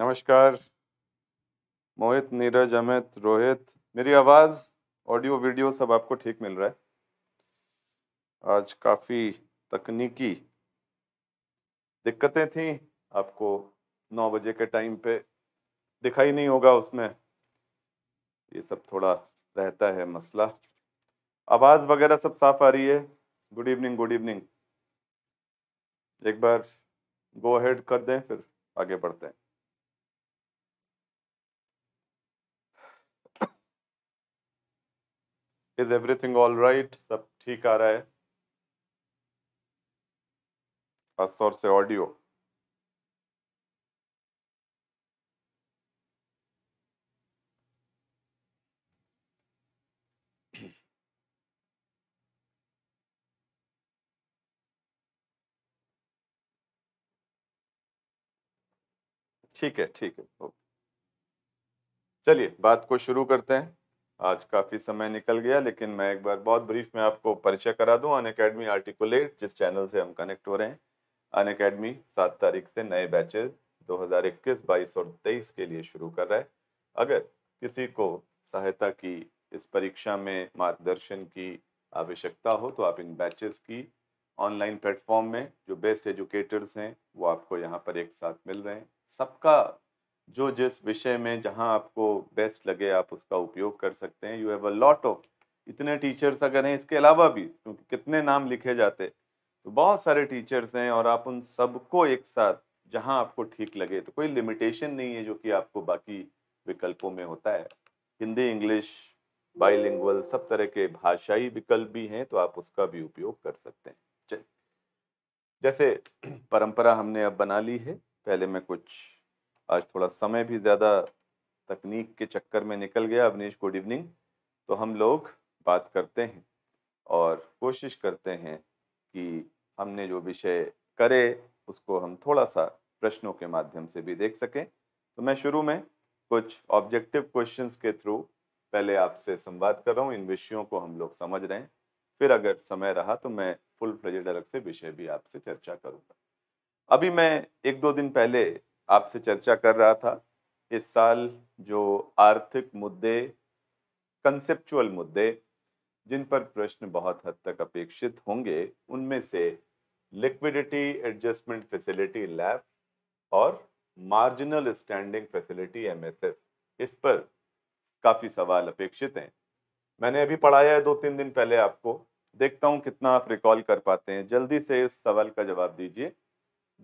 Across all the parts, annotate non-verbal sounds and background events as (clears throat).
नमस्कार मोहित नीरज अमित रोहित मेरी आवाज़ ऑडियो वीडियो सब आपको ठीक मिल रहा है आज काफ़ी तकनीकी दिक्कतें थी आपको नौ बजे के टाइम पे दिखाई नहीं होगा उसमें ये सब थोड़ा रहता है मसला आवाज़ वगैरह सब साफ आ रही है गुड इवनिंग गुड इवनिंग एक बार गो हेड कर दें फिर आगे बढ़ते हैं इज एवरीथिंग ऑल राइट सब ठीक आ रहा है खासतौर से ऑडियो ठीक है ठीक है चलिए बात को शुरू करते हैं आज काफ़ी समय निकल गया लेकिन मैं एक बार बहुत ब्रीफ में आपको परिचय करा दूं अन अकेडमी आर्टिकुलेट जिस चैनल से हम कनेक्ट हो रहे हैं अन अकेडमी सात तारीख से नए बैचेज 2021, 22 और 23 के लिए शुरू कर रहा है अगर किसी को सहायता की इस परीक्षा में मार्गदर्शन की आवश्यकता हो तो आप इन बैचेस की ऑनलाइन प्लेटफॉर्म में जो बेस्ट एजुकेटर्स हैं वो आपको यहाँ पर एक साथ मिल रहे हैं सबका जो जिस विषय में जहाँ आपको बेस्ट लगे आप उसका उपयोग कर सकते हैं you have a lot of इतने टीचर्स अगर हैं इसके अलावा भी क्योंकि कितने नाम लिखे जाते तो बहुत सारे टीचर्स हैं और आप उन सबको एक साथ जहाँ आपको ठीक लगे तो कोई लिमिटेशन नहीं है जो कि आपको बाकी विकल्पों में होता है हिंदी इंग्लिश बाइलिंगुअल सब तरह के भाषाई विकल्प भी हैं तो आप उसका भी उपयोग कर सकते हैं जैसे परंपरा हमने अब बना ली है पहले मैं कुछ आज थोड़ा समय भी ज़्यादा तकनीक के चक्कर में निकल गया अवनीश गुड इवनिंग तो हम लोग बात करते हैं और कोशिश करते हैं कि हमने जो विषय करे उसको हम थोड़ा सा प्रश्नों के माध्यम से भी देख सकें तो मैं शुरू में कुछ ऑब्जेक्टिव क्वेश्चंस के थ्रू पहले आपसे संवाद कर रहा हूँ इन विषयों को हम लोग समझ रहे हैं फिर अगर समय रहा तो मैं फुल फ्लेजेड अलग से विषय भी आपसे चर्चा करूँगा अभी मैं एक दो दिन पहले आपसे चर्चा कर रहा था इस साल जो आर्थिक मुद्दे कंसेप्चुअल मुद्दे जिन पर प्रश्न बहुत हद तक अपेक्षित होंगे उनमें से लिक्विडिटी एडजस्टमेंट फैसिलिटी लैब और मार्जिनल स्टैंडिंग फैसिलिटी एम इस पर काफ़ी सवाल अपेक्षित हैं मैंने अभी पढ़ाया है दो तीन दिन पहले आपको देखता हूँ कितना आप रिकॉल कर पाते हैं जल्दी से इस सवाल का जवाब दीजिए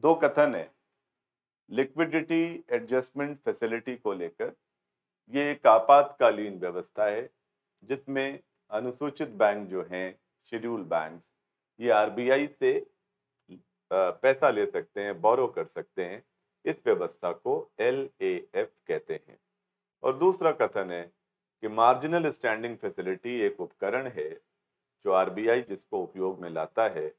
दो कथन है लिक्विडिटी एडजस्टमेंट फैसिलिटी को लेकर ये एक आपातकालीन व्यवस्था है जिसमें अनुसूचित बैंक जो हैं शेड्यूल बैंक ये आरबीआई से पैसा ले सकते हैं बोरो कर सकते हैं इस व्यवस्था को एल कहते हैं और दूसरा कथन है कि मार्जिनल स्टैंडिंग फैसिलिटी एक उपकरण है जो आरबीआई जिसको उपयोग में लाता है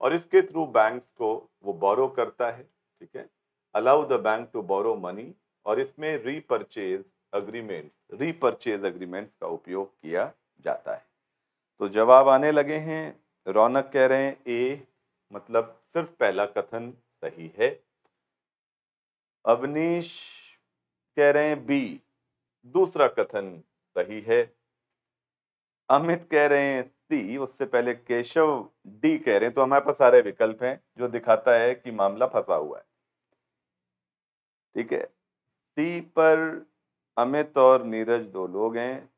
और इसके थ्रू बैंक्स को वो बोरो करता है ठीक है allow the bank to borrow money और इसमें रीपरचेज अग्रीमेंट्स रीपरचेज अग्रीमेंट्स का उपयोग किया जाता है तो जवाब आने लगे हैं रौनक कह रहे हैं ए मतलब सिर्फ पहला कथन सही है अवनीश कह रहे हैं बी दूसरा कथन सही है अमित कह रहे हैं सी उससे पहले केशव डी कह रहे हैं तो हमारे पास सारे विकल्प हैं जो दिखाता है कि मामला फंसा हुआ है ठीक है सी पर अमित और नीरज दो लोग हैं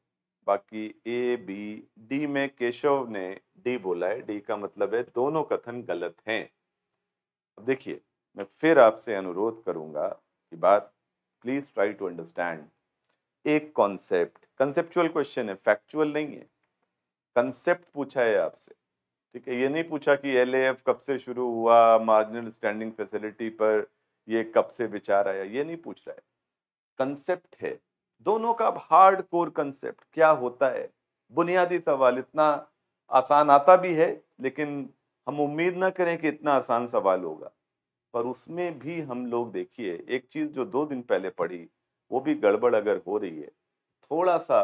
बाकी ए बी डी में केशव ने डी बोला है डी का मतलब है दोनों कथन गलत हैं अब देखिए मैं फिर आपसे अनुरोध करूंगा कि बात प्लीज ट्राई टू अंडरस्टैंड एक कॉन्सेप्ट कंसेप्चुअल क्वेश्चन है फैक्चुअल नहीं है कंसेप्ट पूछा है आपसे ठीक है ये नहीं पूछा कि एल कब से शुरू हुआ मार्जिनल स्टैंडिंग फैसिलिटी पर ये कब से विचार आया ये नहीं पूछ रहा है कंसेप्ट है दोनों का हार्ड कोर कंसेप्ट क्या होता है बुनियादी सवाल इतना आसान आता भी है लेकिन हम उम्मीद ना करें कि इतना आसान सवाल होगा पर उसमें भी हम लोग देखिए एक चीज़ जो दो दिन पहले पढ़ी वो भी गड़बड़ अगर हो रही है थोड़ा सा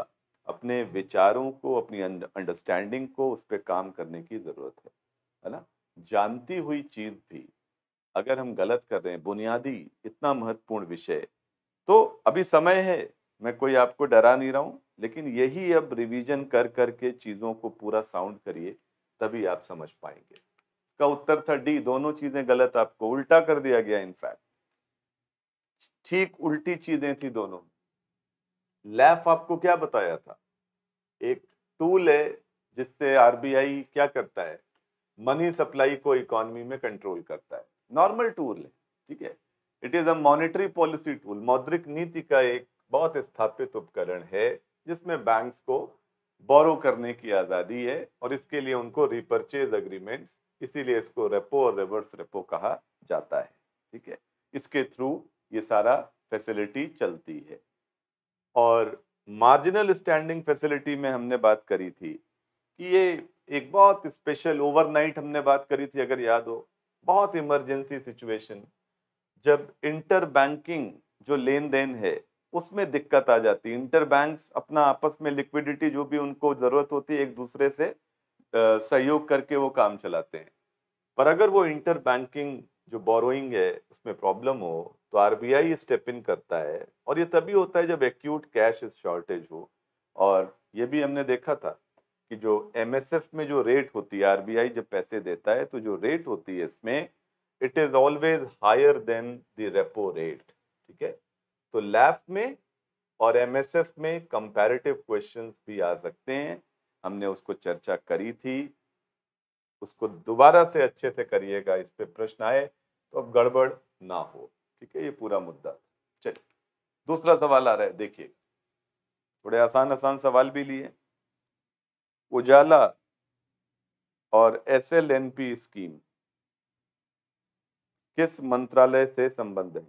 अपने विचारों को अपनी अंडरस्टैंडिंग को उस पर काम करने की ज़रूरत है है ना जानती हुई चीज़ भी अगर हम गलत कर रहे हैं बुनियादी इतना महत्वपूर्ण विषय तो अभी समय है मैं कोई आपको डरा नहीं रहा हूँ लेकिन यही अब रिवीजन कर करके चीज़ों को पूरा साउंड करिए तभी आप समझ पाएंगे का उत्तर था डी दोनों चीज़ें गलत आपको उल्टा कर दिया गया इनफैक्ट ठीक उल्टी चीज़ें थी दोनों लैफ आपको क्या बताया था एक टूल है जिससे आरबीआई क्या करता है मनी सप्लाई को इकोनॉमी में कंट्रोल करता है नॉर्मल टूल है ठीक है it is a monetary policy tool मौद्रिक नीति का एक बहुत स्थापित उपकरण है जिसमें बैंक्स को बोरो करने की आज़ादी है और इसके लिए उनको रिपर्चेज अग्रीमेंट्स इसीलिए इसको रेपो और रिवर्स रेपो कहा जाता है ठीक है इसके थ्रू ये सारा फैसिलिटी चलती है और मार्जिनल स्टैंडिंग फैसिलिटी में हमने बात करी थी कि ये एक बहुत स्पेशल ओवरनाइट हमने बात करी थी अगर याद हो बहुत इमरजेंसी सिचुएशन जब इंटर बैंकिंग जो लेन देन है उसमें दिक्कत आ जाती है इंटर बैंक्स अपना आपस में लिक्विडिटी जो भी उनको ज़रूरत होती है एक दूसरे से सहयोग करके वो काम चलाते हैं पर अगर वो इंटर बैंकिंग जो बोरोइंग है उसमें प्रॉब्लम हो तो आर स्टेप इन करता है और ये तभी होता है जब एक्यूट कैश शॉर्टेज हो और ये भी हमने देखा था कि जो एमएसएफ में जो रेट होती है आरबीआई जब पैसे देता है तो जो रेट होती है इसमें it is always higher than the repo rate ठीक है तो लैफ में और एमएसएफ में कंपैरेटिव क्वेश्चंस भी आ सकते हैं हमने उसको चर्चा करी थी उसको दोबारा से अच्छे से करिएगा इस पर प्रश्न आए तो अब गड़बड़ ना हो ठीक है ये पूरा मुद्दा चलिए दूसरा सवाल आ रहा है देखिए थोड़े आसान आसान सवाल भी लिए उजाला और S L N P scheme किस मंत्रालय से संबंध है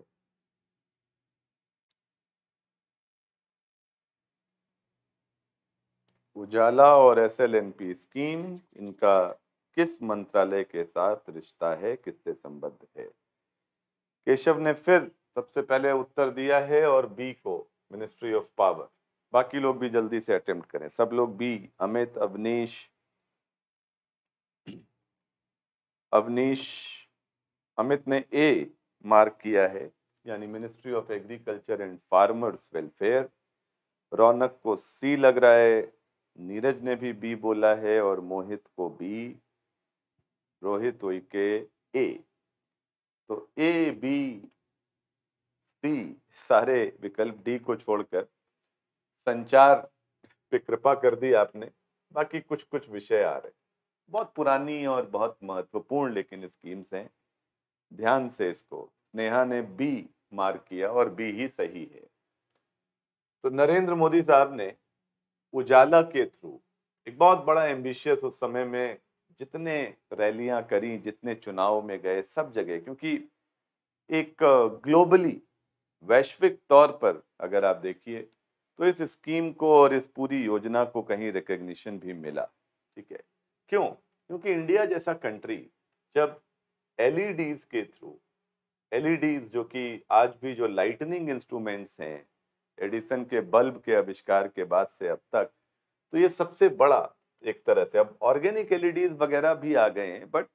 उजाला और S L N P scheme इनका किस मंत्रालय के साथ रिश्ता है किससे संबद्ध है केशव ने फिर सबसे पहले उत्तर दिया है और बी को मिनिस्ट्री ऑफ पावर बाकी लोग भी जल्दी से अटेम्प्ट करें सब लोग बी अमित अवनीश अवनीश अमित ने ए मार्क किया है यानी ministry of agriculture and farmers welfare Raunak को सी लग रहा है नीरज ने भी बी बोला है और मोहित को बी रोहित के ए तो ए बी सी सारे विकल्प डी को छोड़कर संचार पे कृपा कर दी आपने बाकी कुछ कुछ विषय आ रहे बहुत पुरानी और बहुत महत्वपूर्ण लेकिन स्कीम्स हैं ध्यान से इसको स्नेहा ने बी मार्क किया और बी ही सही है तो नरेंद्र मोदी साहब ने उजाला के थ्रू एक बहुत बड़ा एम्बिशियस उस समय में जितने रैलियां करी जितने चुनाव में गए सब जगह क्योंकि एक ग्लोबली वैश्विक तौर पर अगर आप देखिए तो इस स्कीम को और इस पूरी योजना को कहीं रिकग्निशन भी मिला ठीक है क्यों क्योंकि इंडिया जैसा कंट्री जब एल e के थ्रू एल e जो कि आज भी जो लाइटनिंग इंस्ट्रूमेंट्स हैं एडिसन के बल्ब के आविष्कार के बाद से अब तक तो ये सबसे बड़ा एक तरह से अब ऑर्गेनिक एल e वगैरह भी आ गए हैं बट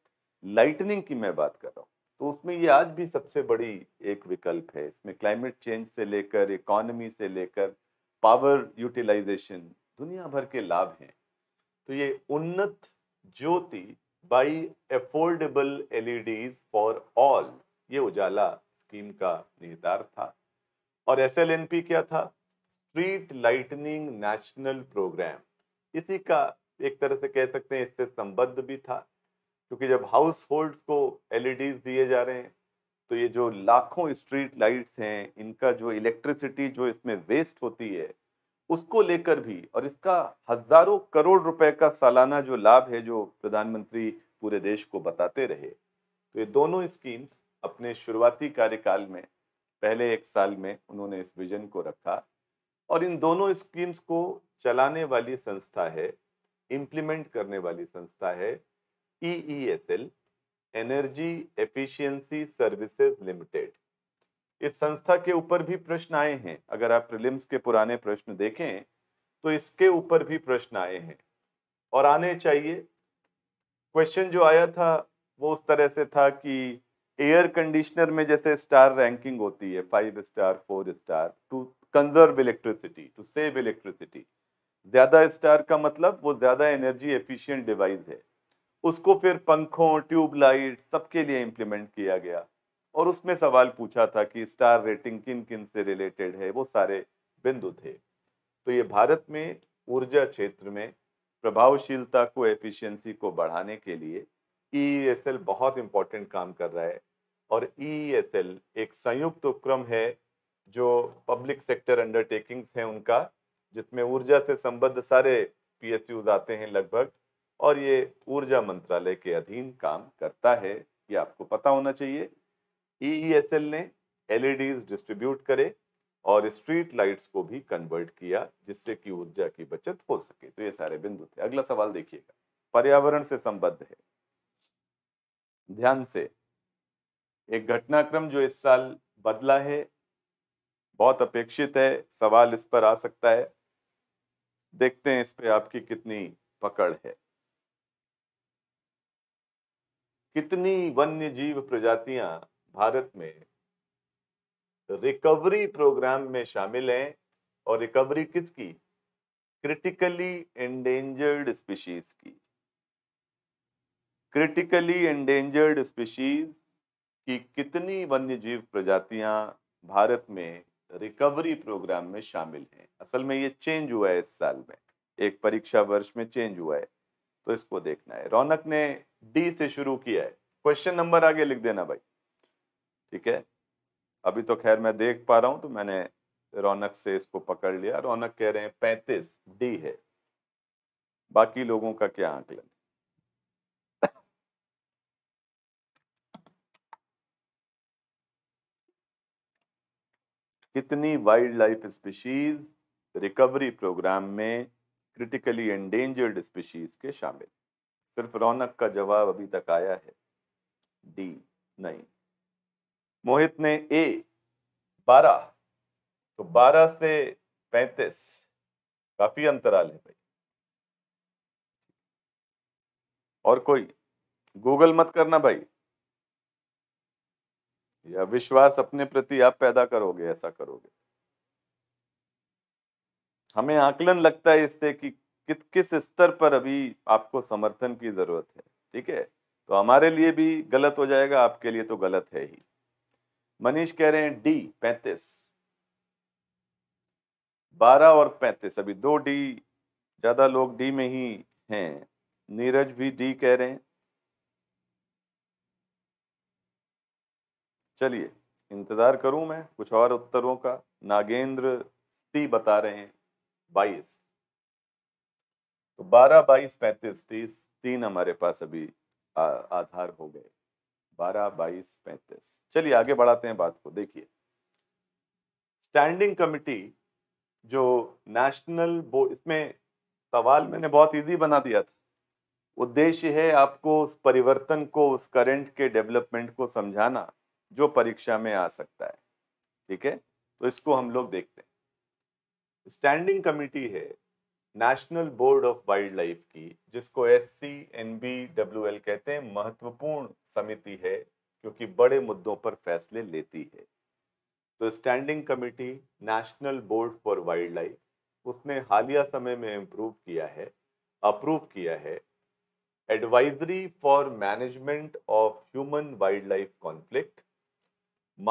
लाइटनिंग की मैं बात कर रहा हूँ तो उसमें ये आज भी सबसे बड़ी एक विकल्प है इसमें क्लाइमेट चेंज से लेकर इकोनमी से लेकर पावर यूटिलाइजेशन दुनिया भर के लाभ हैं तो ये Unnat Jyoti by affordable LEDs for all ये उजाला स्कीम का निहितार था और एस क्या था स्ट्रीट लाइटनिंग नेशनल प्रोग्राम इसी का एक तरह से कह सकते हैं इससे संबद्ध भी था क्योंकि जब हाउस होल्ड को एलईडीज e दिए जा रहे हैं तो ये जो लाखों स्ट्रीट लाइट्स हैं इनका जो इलेक्ट्रिसिटी जो इसमें वेस्ट होती है उसको लेकर भी और इसका हजारों करोड़ रुपए का सालाना जो लाभ है जो प्रधानमंत्री पूरे देश को बताते रहे तो ये दोनों स्कीम्स अपने शुरुआती कार्यकाल में पहले एक साल में उन्होंने इस विजन को रखा और इन दोनों स्कीम्स को चलाने वाली संस्था है इम्प्लीमेंट करने वाली संस्था है E E S L energy efficiency services limited इस संस्था के ऊपर भी प्रश्न आए हैं अगर आप प्रिलिम्स के पुराने प्रश्न देखें तो इसके ऊपर भी प्रश्न आए हैं और आने चाहिए क्वेश्चन जो आया था वो उस तरह से था कि एयर कंडीशनर में जैसे स्टार रैंकिंग होती है five star four star to conserve electricity to save electricity ज़्यादा स्टार का मतलब वो ज़्यादा एनर्जी एफिशिएंट डिवाइस है उसको फिर पंखों ट्यूबलाइट सबके लिए इम्प्लीमेंट किया गया और उसमें सवाल पूछा था कि स्टार रेटिंग किन किन से रिलेटेड है वो सारे बिंदु थे तो ये भारत में ऊर्जा क्षेत्र में प्रभावशीलता को एफिशिएंसी को बढ़ाने के लिए ई e e बहुत इम्पोर्टेंट काम कर रहा है और ई e एक संयुक्त उपक्रम है जो पब्लिक सेक्टर अंडरटेकिंग्स हैं उनका जिसमें ऊर्जा से संबद्ध सारे पी आते हैं लगभग और ये ऊर्जा मंत्रालय के अधीन काम करता है ये आपको पता होना चाहिए ईईएसएल e e ने एलईडीज डिस्ट्रीब्यूट e करे और स्ट्रीट लाइट्स को भी कन्वर्ट किया जिससे कि ऊर्जा की बचत हो सके तो ये सारे बिंदु थे अगला सवाल देखिएगा पर्यावरण से संबद्ध है ध्यान से एक घटनाक्रम जो इस साल बदला है बहुत अपेक्षित है सवाल इस पर आ सकता है देखते हैं इस पर आपकी कितनी पकड़ है कितनी वन्य जीव प्रजातियां भारत में रिकवरी प्रोग्राम में शामिल हैं और रिकवरी किसकी क्रिटिकली एंडेंजर्ड स्पीशीज की क्रिटिकली एंडेंजर्ड स्पीशीज की कितनी वन्य जीव प्रजातियां भारत में रिकवरी प्रोग्राम में शामिल हैं असल में ये चेंज हुआ है इस साल में एक परीक्षा वर्ष में चेंज हुआ है तो इसको देखना है रौनक ने डी से शुरू किया है क्वेश्चन नंबर आगे लिख देना भाई ठीक है अभी तो खैर मैं देख पा रहा हूं तो मैंने रौनक से इसको पकड़ लिया रौनक कह रहे हैं पैंतीस डी है बाकी लोगों का क्या आंकलन कितनी wildlife species recovery program में क्रिटिकली एंडेंजर्ड स्पीशीज के शामिल सिर्फ रौनक का जवाब अभी तक आया है डी नहीं मोहित ने ए बारह तो बारह से पैंतीस काफी अंतराल है भाई और कोई गूगल मत करना भाई या विश्वास अपने प्रति आप पैदा करोगे ऐसा करोगे हमें आकलन लगता है इससे कि कि किस स्तर पर अभी आपको समर्थन की ज़रूरत है ठीक है तो हमारे लिए भी गलत हो जाएगा आपके लिए तो गलत है ही मनीष कह रहे हैं डी पैंतीस बारह और पैंतीस अभी दो डी ज़्यादा लोग डी में ही हैं नीरज भी डी कह रहे हैं चलिए इंतज़ार करूं मैं कुछ और उत्तरों का नागेंद्र सी बता रहे हैं बाईस तो बारह बाईस पैंतीस तीस तीन हमारे पास अभी आ, आधार हो गए बारह बाईस पैंतीस चलिए आगे बढ़ाते हैं बात को देखिए स्टैंडिंग कमिटी जो नेशनल बो इसमें सवाल मैंने बहुत इजी बना दिया था उद्देश्य है आपको उस परिवर्तन को उस करंट के डेवलपमेंट को समझाना जो परीक्षा में आ सकता है ठीक है तो इसको हम लोग देखते हैं स्टैंडिंग कमिटी है national board of wildlife की जिसको S C N B W L कहते हैं महत्वपूर्ण समिति है क्योंकि बड़े मुद्दों पर फैसले लेती है तो standing committee national board for wildlife उसने हालिया समय में इम्प्रूव किया है अप्रूव किया है advisory for management of human wildlife conflict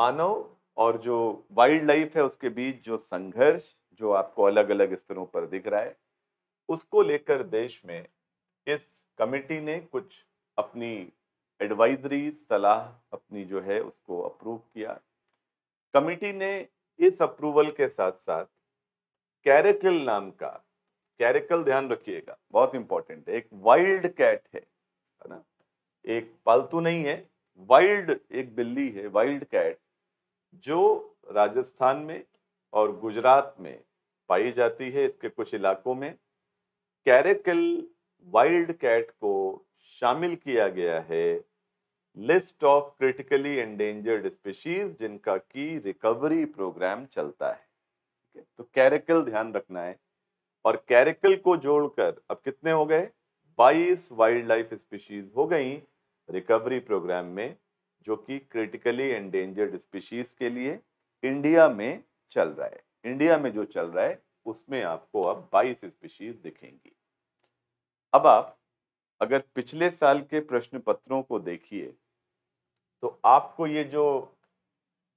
मानव और जो वाइल्ड लाइफ है उसके बीच जो संघर्ष जो आपको अलग अलग स्तरों पर दिख रहा है उसको लेकर देश में इस कमेटी ने कुछ अपनी एडवाइजरी सलाह अपनी जो है उसको अप्रूव किया कमेटी ने इस अप्रूवल के साथ साथ कैरेकल नाम का कैरेकल ध्यान रखिएगा बहुत इंपॉर्टेंट है एक वाइल्ड कैट है है ना एक पालतू नहीं है वाइल्ड एक बिल्ली है वाइल्ड कैट जो राजस्थान में और गुजरात में पाई जाती है इसके कुछ इलाकों में कैरेकल वाइल्ड कैट को शामिल किया गया है list of critically endangered species जिनका की रिकवरी प्रोग्राम चलता है तो कैरेकल ध्यान रखना है और कैरेकल को जोड़कर अब कितने हो गए 22 वाइल्ड लाइफ स्पीशीज हो गई रिकवरी प्रोग्राम में जो कि क्रिटिकली एंडेंजर्ड स्पीशीज के लिए इंडिया में चल रहा है इंडिया में जो चल रहा है उसमें आपको अब 22 स्पीशीज दिखेंगी अब आप अगर पिछले साल के प्रश्न पत्रों को देखिए तो आपको ये जो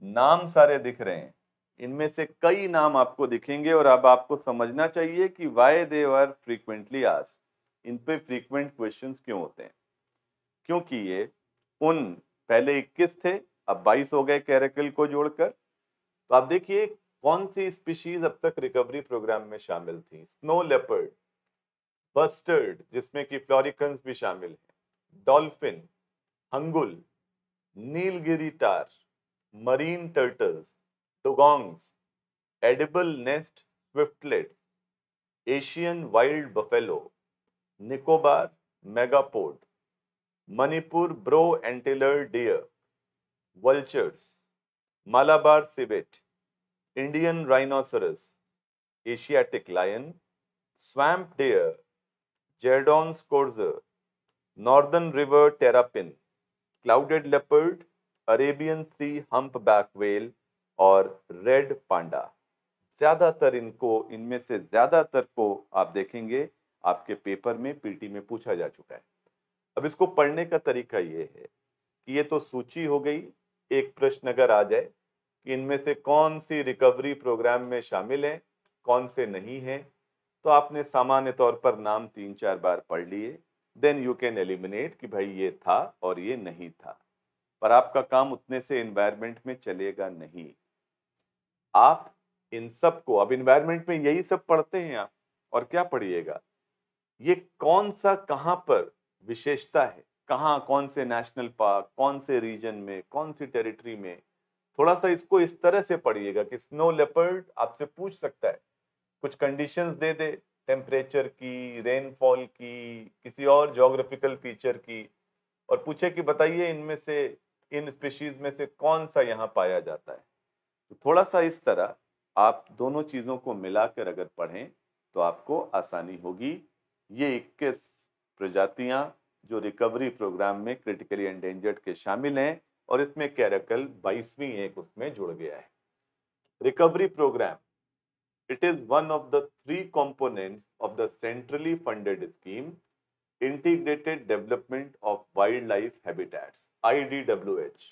नाम सारे दिख रहे हैं इनमें से कई नाम आपको दिखेंगे और अब आपको समझना चाहिए कि why they are frequently asked in पे फ्रीक्वेंट क्वेश्चंस क्यों होते हैं क्योंकि ये उन पहले 21 थे अब 22 हो गए कैरेकल को जोड़कर तो आप देखिए कौन सी स्पीशीज अब तक रिकवरी प्रोग्राम में शामिल थी स्नो लेपर्ड बस्टर्ड जिसमें कि फ्लोरिकन्स भी शामिल हैं dolphin hangul Nilgiri tahr marine turtles dugongs edible nest swiftlets Asian wild buffalo Nicobar megapode Manipur brow antlered deer vultures Malabar civet Indian rhinoceros Asiatic lion swamp deer Jerdon courser northern river terrapin clouded leopard Arabian Sea back whale और red panda ज़्यादातर इनको इनमें से ज़्यादातर को आप देखेंगे आपके पेपर में पीटी में पूछा जा चुका है अब इसको पढ़ने का तरीका ये है कि ये तो सूची हो गई एक प्रश्न अगर आ जाए कि इनमें से कौन सी रिकवरी प्रोग्राम में शामिल है कौन से नहीं है तो आपने सामान्य तौर पर नाम तीन चार बार पढ़ लिए देन यू कैन एलिमिनेट कि भाई ये था और ये नहीं था पर आपका काम उतने से इन्वायरमेंट में चलेगा नहीं आप इन सब को अब इन्वायरमेंट में यही सब पढ़ते हैं आप और क्या पढ़िएगा ये कौन सा कहाँ पर विशेषता है कहाँ कौन से नेशनल पार्क कौन से रीजन में कौन सी टेरिटरी में थोड़ा सा इसको इस तरह से पढ़िएगा कि स्नो लेपर्ड आपसे पूछ सकता है कुछ कंडीशंस दे दे टेम्परेचर की रेनफॉल की किसी और जोग्राफिकल फीचर की और पूछे कि बताइए इनमें से इन स्पीशीज में से कौन सा यहाँ पाया जाता है तो थोड़ा सा इस तरह आप दोनों चीज़ों को मिलाकर अगर पढ़ें तो आपको आसानी होगी ये इक्कीस प्रजातियाँ जो रिकवरी प्रोग्राम में क्रिटिकली एंडेंजर्ड के शामिल हैं और इसमें कैरेकल बाईसवीं एक उसमें जुड़ गया है recovery program it is one of the three components of the centrally funded scheme integrated development of wildlife habitats IDWH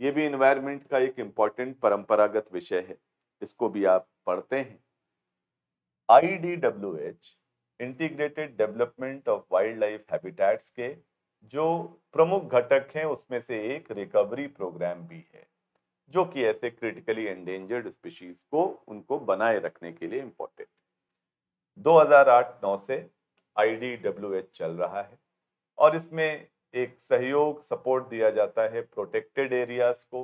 ये भी इन्वायरमेंट का एक इंपॉर्टेंट परंपरागत विषय है इसको भी आप पढ़ते हैं IDWH integrated development of wildlife habitats के जो प्रमुख घटक हैं उसमें से एक रिकवरी प्रोग्राम भी है जो कि ऐसे क्रिटिकली एंडेंजर्ड स्पीशीज को उनको बनाए रखने के लिए इम्पोर्टेंट 2008-9 से आई चल रहा है और इसमें एक सहयोग सपोर्ट दिया जाता है प्रोटेक्टेड एरियाज को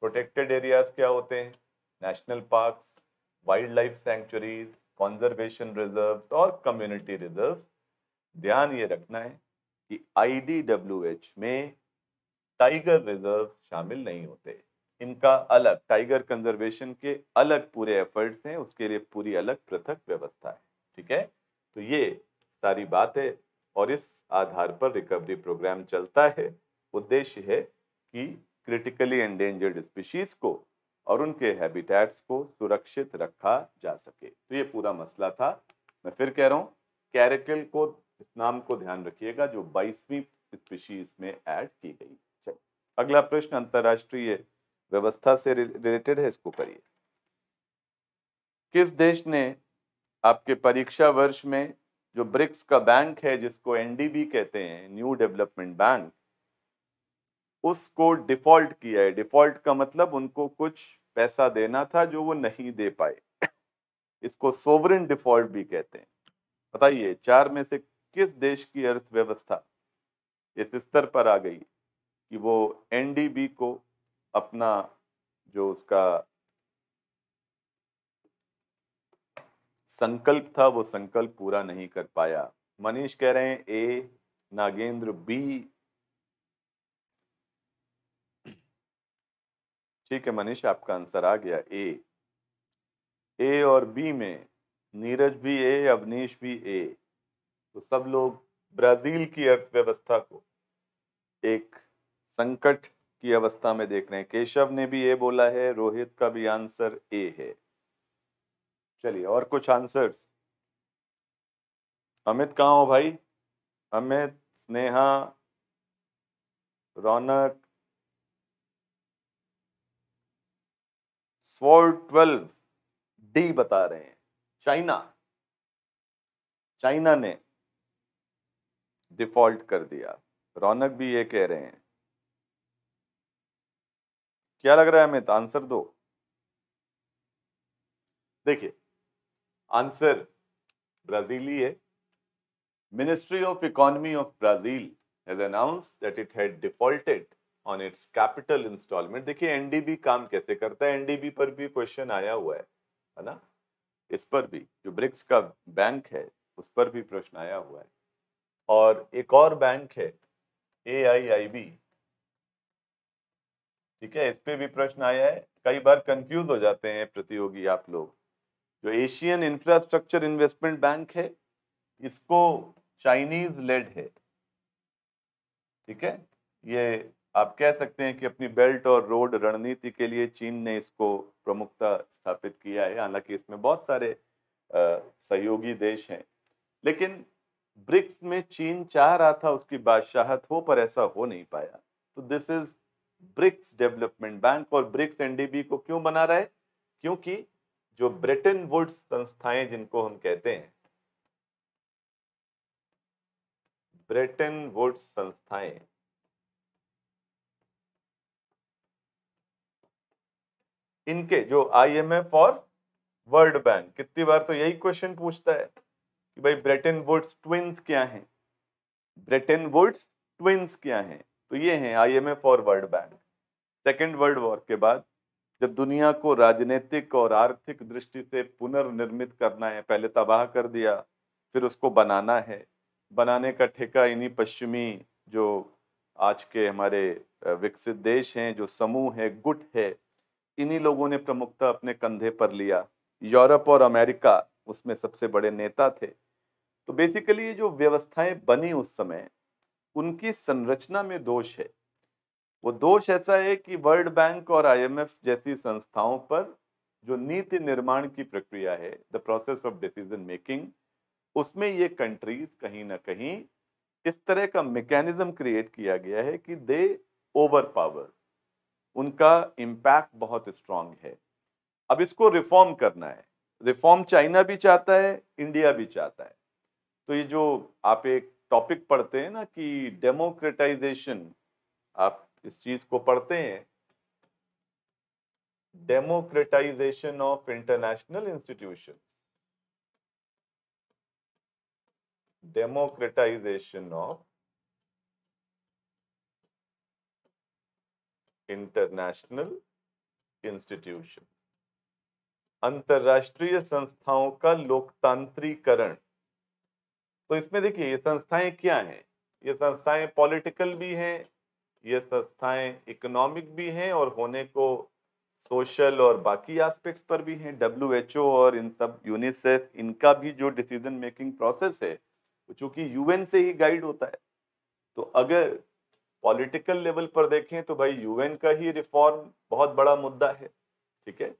प्रोटेक्टेड एरियाज क्या होते हैं national parks wildlife sanctuaries conservation reserve और कम्युनिटी रिजर्व ध्यान ये रखना है कि आईडीडब्ल्यूएच में टाइगर रिजर्व शामिल नहीं होते इनका अलग टाइगर कंजर्वेशन के अलग पूरे एफर्ट्स हैं उसके लिए पूरी अलग पृथक व्यवस्था है ठीक है तो ये सारी बात है और इस आधार पर रिकवरी प्रोग्राम चलता है उद्देश्य है कि क्रिटिकली एंडेंजर्ड स्पीशीज को और उनके हैबिटेट्स को सुरक्षित रखा जा सके तो ये पूरा मसला था मैं फिर कह रहा हूँ कैरेकल को इस नाम को ध्यान रखिएगा जो बाईसवीं स्पीशीज में ऐड की गई चलिए अगला प्रश्न अंतरराष्ट्रीय व्यवस्था से रिलेटेड है इसको करिए किस देश ने आपके परीक्षा वर्ष में जो ब्रिक्स का बैंक है जिसको एनडीबी कहते हैं न्यू डेवलपमेंट बैंक उसको डिफॉल्ट किया है डिफॉल्ट का मतलब उनको कुछ पैसा देना था जो वो नहीं दे पाए इसको सोवरिन डिफॉल्ट भी कहते हैं बताइए चार में से किस देश की अर्थव्यवस्था इस स्तर पर आ गई कि वो एनडीबी को अपना जो उसका संकल्प था वो संकल्प पूरा नहीं कर पाया मनीष कह रहे हैं ए नागेंद्र बी (clears throat) ठीक है मनीष आपका आंसर आ गया ए ए और बी में नीरज भी ए अवनीश भी ए तो सब लोग ब्राज़ील की अर्थव्यवस्था को एक संकट की अवस्था में देख रहे हैं केशव ने भी ये बोला है रोहित का भी आंसर ए है चलिए और कुछ आंसर्स अमित कहा हो भाई अमित स्नेहा रौनक स्वर ट्वेल्व डी बता रहे हैं चाइना चाइना ने डिफॉल्ट कर दिया रौनक भी ये कह रहे हैं क्या लग रहा है अमित आंसर दो देखिए आंसर ब्राजीली है ministry of economy of Brazil has announce that it had defaulted on its capital instalment देखिए एनडीबी काम कैसे करता है एनडीबी पर भी क्वेश्चन आया हुआ है है ना इस पर भी जो ब्रिक्स का बैंक है उस पर भी प्रश्न आया हुआ है और एक और बैंक है ए आई आई बी ठीक है इस पर भी प्रश्न आया है कई बार कंफ्यूज हो जाते हैं प्रतियोगी आप लोग जो एशियन इंफ्रास्ट्रक्चर इन्वेस्टमेंट बैंक है इसको चाइनीज लेड है ठीक है ये आप कह सकते हैं कि अपनी बेल्ट और रोड रणनीति के लिए चीन ने इसको प्रमुखता स्थापित किया है हालांकि इसमें बहुत सारे आ, सहयोगी देश हैं लेकिन ब्रिक्स में चीन चाह रहा था उसकी बादशाहत हो पर ऐसा हो नहीं पाया तो this is BRICS development bank और ब्रिक्स एनडीबी को क्यों बना रहा है क्योंकि जो ब्रिटेन वुड्स संस्थाएं जिनको हम कहते हैं ब्रिटेन वुड्स संस्थाएं इनके जो आईएमएफ और वर्ल्ड बैंक कितनी बार तो यही क्वेश्चन पूछता है कि भाई ब्रेटन वुड्स ट्विन्स क्या हैं ब्रेटन वुड्स ट्विन्स क्या हैं तो ये हैं आईएमएफ और world bank second world war के बाद जब दुनिया को राजनीतिक और आर्थिक दृष्टि से पुनर्निर्मित करना है पहले तबाह कर दिया फिर उसको बनाना है बनाने का ठेका इन्हीं पश्चिमी जो आज के हमारे विकसित देश हैं जो समूह है गुट है इन्हीं लोगों ने प्रमुखता अपने कंधे पर लिया यूरोप और अमेरिका उसमें सबसे बड़े नेता थे तो बेसिकली ये जो व्यवस्थाएं बनी उस समय उनकी संरचना में दोष है वो दोष ऐसा है कि वर्ल्ड बैंक और आईएमएफ जैसी संस्थाओं पर जो नीति निर्माण की प्रक्रिया है the process of decision making उसमें ये कंट्रीज कहीं ना कहीं इस तरह का मेकेनिज्म क्रिएट किया गया है कि दे ओवर पावर उनका इम्पैक्ट बहुत स्ट्रांग है अब इसको रिफॉर्म करना है रिफॉर्म चाइना भी चाहता है इंडिया भी चाहता है तो ये जो आप एक टॉपिक पढ़ते हैं ना कि डेमोक्रेटाइजेशन आप इस चीज को पढ़ते हैं democratisation of international institution democratisation of international institution अंतर्राष्ट्रीय संस्थाओं का लोकतांत्रिकरण तो इसमें देखिए ये संस्थाएं क्या हैं ये संस्थाएं पॉलिटिकल भी हैं ये संस्थाएं इकोनॉमिक भी हैं और होने को सोशल और बाकी एस्पेक्ट्स पर भी हैं डब्ल्यू और इन सब यूनिसेफ इनका भी जो डिसीजन मेकिंग प्रोसेस है वो चूँकि यूएन से ही गाइड होता है तो अगर पॉलिटिकल लेवल पर देखें तो भाई यूएन का ही रिफॉर्म बहुत बड़ा मुद्दा है ठीक है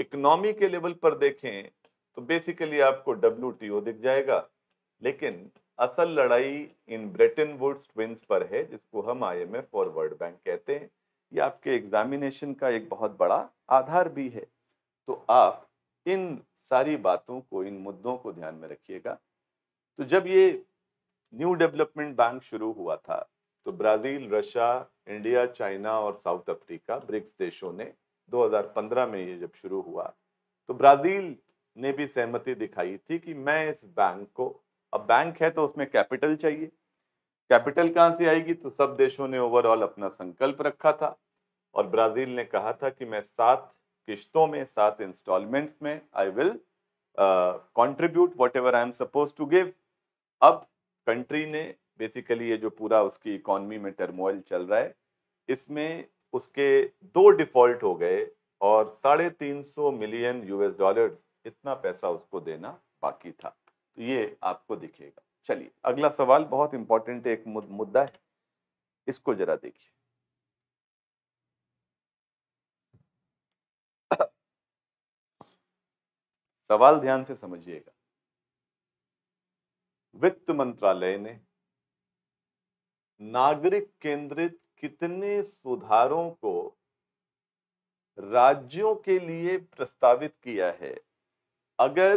इकोनॉमी के लेवल पर देखें तो बेसिकली आपको डब्ल्यू दिख जाएगा लेकिन असल लड़ाई इन ब्रिटेन वुड्स ट्विंस पर है जिसको हम आईएमएफ और वर्ल्ड बैंक कहते हैं ये आपके एग्जामिनेशन का एक बहुत बड़ा आधार भी है तो आप इन सारी बातों को इन मुद्दों को ध्यान में रखिएगा तो जब ये न्यू डेवलपमेंट बैंक शुरू हुआ था तो ब्राज़ील रशिया इंडिया चाइना और साउथ अफ्रीका ब्रिक्स देशों ने 2015 में ये जब शुरू हुआ तो ब्राज़ील ने भी सहमति दिखाई थी कि मैं इस बैंक को अब बैंक है तो उसमें कैपिटल चाहिए कैपिटल कहाँ से आएगी तो सब देशों ने ओवरऑल अपना संकल्प रखा था और ब्राज़ील ने कहा था कि मैं सात किश्तों में सात इंस्टॉलमेंट्स में I will contribute whatever I am suppose to give अब कंट्री ने बेसिकली ये जो पूरा उसकी इकोनमी में टर्मोइल चल रहा है इसमें उसके दो डिफॉल्ट हो गए और साढ़े तीन सौ मिलियन यूएस डॉलर्स इतना पैसा उसको देना बाकी था तो ये आपको दिखेगा चलिए अगला सवाल बहुत इंपॉर्टेंट एक मुद्दा है इसको जरा देखिए (coughs) सवाल ध्यान से समझिएगा वित्त मंत्रालय ने नागरिक केंद्रित कितने सुधारों को राज्यों के लिए प्रस्तावित किया है अगर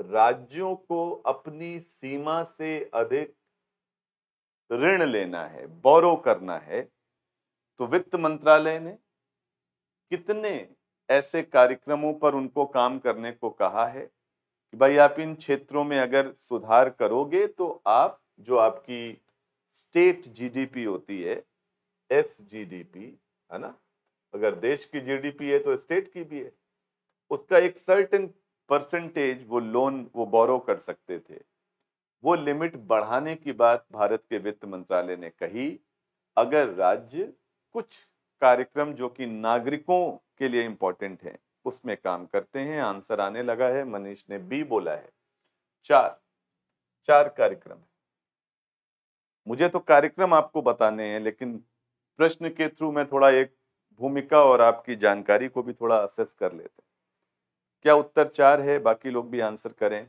राज्यों को अपनी सीमा से अधिक ऋण लेना है बोरो करना है तो वित्त मंत्रालय ने कितने ऐसे कार्यक्रमों पर उनको काम करने को कहा है कि भाई आप इन क्षेत्रों में अगर सुधार करोगे तो आप जो आपकी स्टेट जीडीपी होती है एस जीडीपी है ना अगर देश की जीडीपी है तो स्टेट की भी है उसका एक सर्टेन परसेंटेज वो लोन वो बोरो कर सकते थे वो लिमिट बढ़ाने की बात भारत के वित्त मंत्रालय ने कही अगर राज्य कुछ कार्यक्रम जो कि नागरिकों के लिए इम्पोर्टेंट हैं उसमें काम करते हैं आंसर आने लगा है मनीष ने बी बोला है चार चार कार्यक्रम मुझे तो कार्यक्रम आपको बताने हैं लेकिन प्रश्न के थ्रू मैं थोड़ा एक भूमिका और आपकी जानकारी को भी थोड़ा असेस कर लेते हैं क्या उत्तर चार है बाकी लोग भी आंसर करें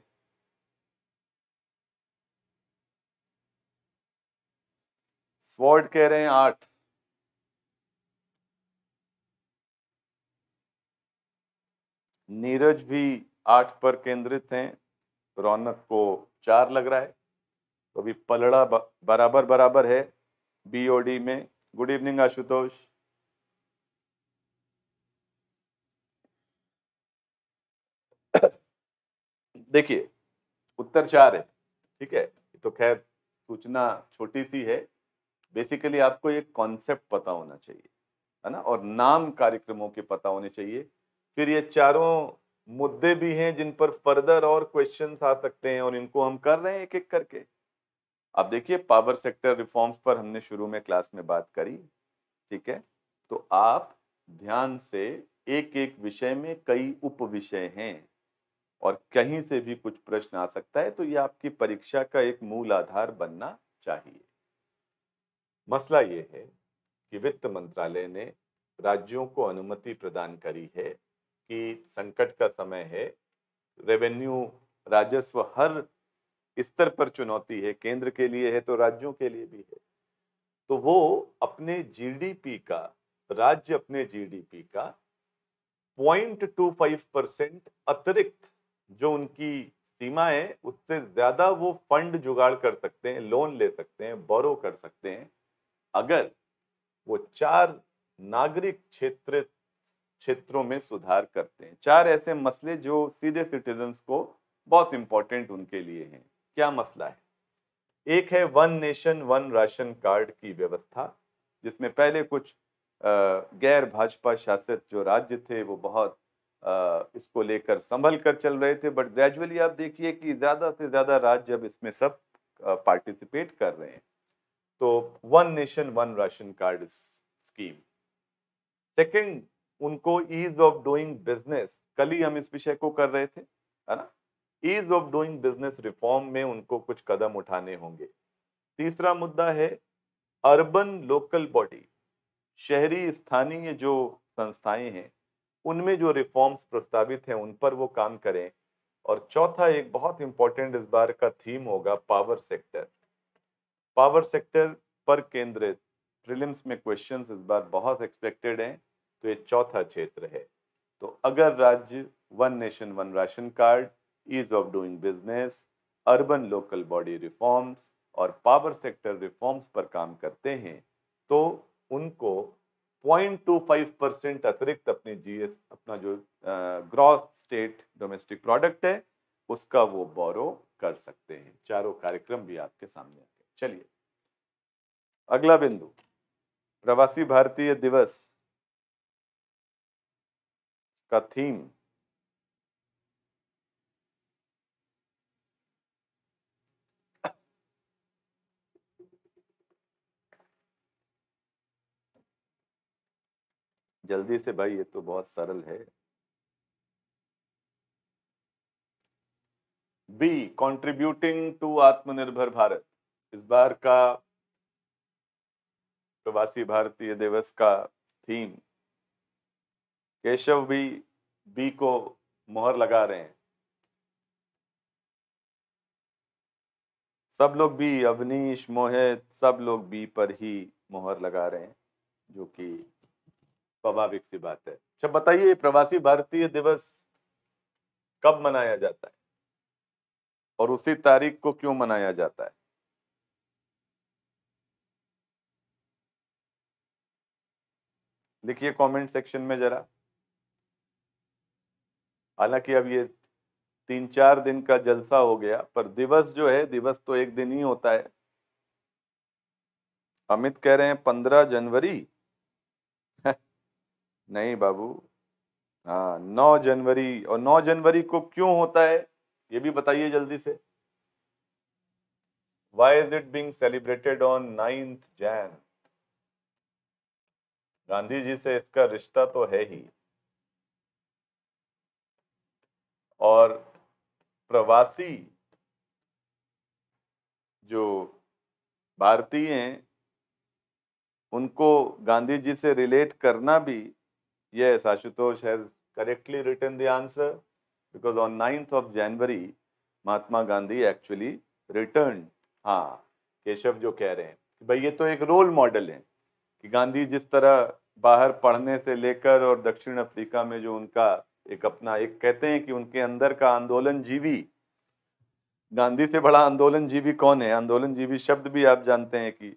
स्वॉर्ड कह रहे हैं आठ नीरज भी आठ पर केंद्रित हैं रौनक को चार लग रहा है तो अभी पलड़ा बराबर बराबर है बीओडी में गुड इवनिंग आशुतोष देखिए उत्तर चार है ठीक है तो खैर सूचना छोटी सी है बेसिकली आपको ये कॉन्सेप्ट पता होना चाहिए है ना और नाम कार्यक्रमों के पता होने चाहिए फिर ये चारों मुद्दे भी हैं जिन पर फर्दर और क्वेश्चन आ सकते हैं और इनको हम कर रहे हैं एक एक करके आप देखिए पावर सेक्टर रिफॉर्म्स पर हमने शुरू में क्लास में बात करी ठीक है तो आप ध्यान से एक एक विषय में कई उप विषय हैं और कहीं से भी कुछ प्रश्न आ सकता है तो यह आपकी परीक्षा का एक मूल आधार बनना चाहिए मसला यह है कि वित्त मंत्रालय ने राज्यों को अनुमति प्रदान करी है कि संकट का समय है रेवेन्यू राजस्व हर स्तर पर चुनौती है केंद्र के लिए है तो राज्यों के लिए भी है तो वो अपने जीडीपी का राज्य अपने जीडीपी का पॉइंट टू फाइव परसेंट अतिरिक्त जो उनकी सीमा है उससे ज़्यादा वो फंड जुगाड़ कर सकते हैं लोन ले सकते हैं बोरो कर सकते हैं अगर वो चार नागरिक क्षेत्र क्षेत्रों में सुधार करते हैं चार ऐसे मसले जो सीधे सिटीजन्स को बहुत इम्पोर्टेंट उनके लिए हैं क्या मसला है एक है one nation one ration card की व्यवस्था जिसमें पहले कुछ गैर भाजपा शासित जो राज्य थे वो बहुत इसको लेकर संभल कर चल रहे थे बट ग्रेजुअली आप देखिए कि ज़्यादा से ज़्यादा राज्य अब इसमें सब पार्टिसिपेट कर रहे हैं तो one nation one ration card scheme second उनको ईज ऑफ डूइंग बिजनेस कल ही हम इस विषय को कर रहे थे है ना ease of doing business reform में उनको कुछ कदम उठाने होंगे तीसरा मुद्दा है अर्बन लोकल बॉडी शहरी स्थानीय जो संस्थाएं हैं उनमें जो रिफॉर्म्स प्रस्तावित हैं उन पर वो काम करें और चौथा एक बहुत इंपॉर्टेंट इस बार का थीम होगा पावर सेक्टर पावर सेक्टर पर केंद्रित प्रिलिम्स में क्वेश्चंस इस बार बहुत एक्सपेक्टेड हैं तो ये चौथा क्षेत्र है तो अगर राज्य one nation one ration card ease of doing business urban local body reforms और पावर सेक्टर रिफॉर्म्स पर काम करते हैं तो उनको 0.25 परसेंट अतिरिक्त अपने जीएस अपना जो ग्रॉस स्टेट डोमेस्टिक प्रोडक्ट है उसका वो बोरो कर सकते हैं चारों कार्यक्रम भी आपके सामने आते चलिए अगला बिंदु प्रवासी भारतीय दिवस का थीम जल्दी से भाई ये तो बहुत सरल है बी कंट्रीब्यूटिंग टू आत्मनिर्भर भारत इस बार का प्रवासी भारतीय दिवस का थीम केशव भी बी को मोहर लगा रहे हैं सब लोग भी अवनीश मोहित सब लोग बी पर ही मोहर लगा रहे हैं जो कि स्वाभाविक सी बात है अच्छा बताइए प्रवासी भारतीय दिवस कब मनाया जाता है और उसी तारीख को क्यों मनाया जाता है लिखिए कमेंट सेक्शन में जरा हालांकि अब ये तीन चार दिन का जलसा हो गया पर दिवस जो है दिवस तो एक दिन ही होता है अमित कह रहे हैं पंद्रह जनवरी नहीं बाबू हाँ नौ जनवरी और नौ जनवरी को क्यों होता है ये भी बताइए जल्दी से why is it being celebrated on ninth Jan Gandhi ji से इसका रिश्ता तो है ही और प्रवासी जो भारतीय हैं उनको गांधी जी से रिलेट करना भी Yes, Ashutosh has correctly written the answer because on 9th of January, Mahatma Gandhi actually returned. ha keshav jo keh rahe hain ki bhai ye to ek role model hai ki gandhi jis tarah bahar padhne se lekar aur dakshin Africa mein jo unka ek apna ek kehte hain ki unke andar ka andolan jeevi Gandhi से बड़ा आंदोलन जीवी कौन है आंदोलन जीवी शब्द भी आप जानते हैं कि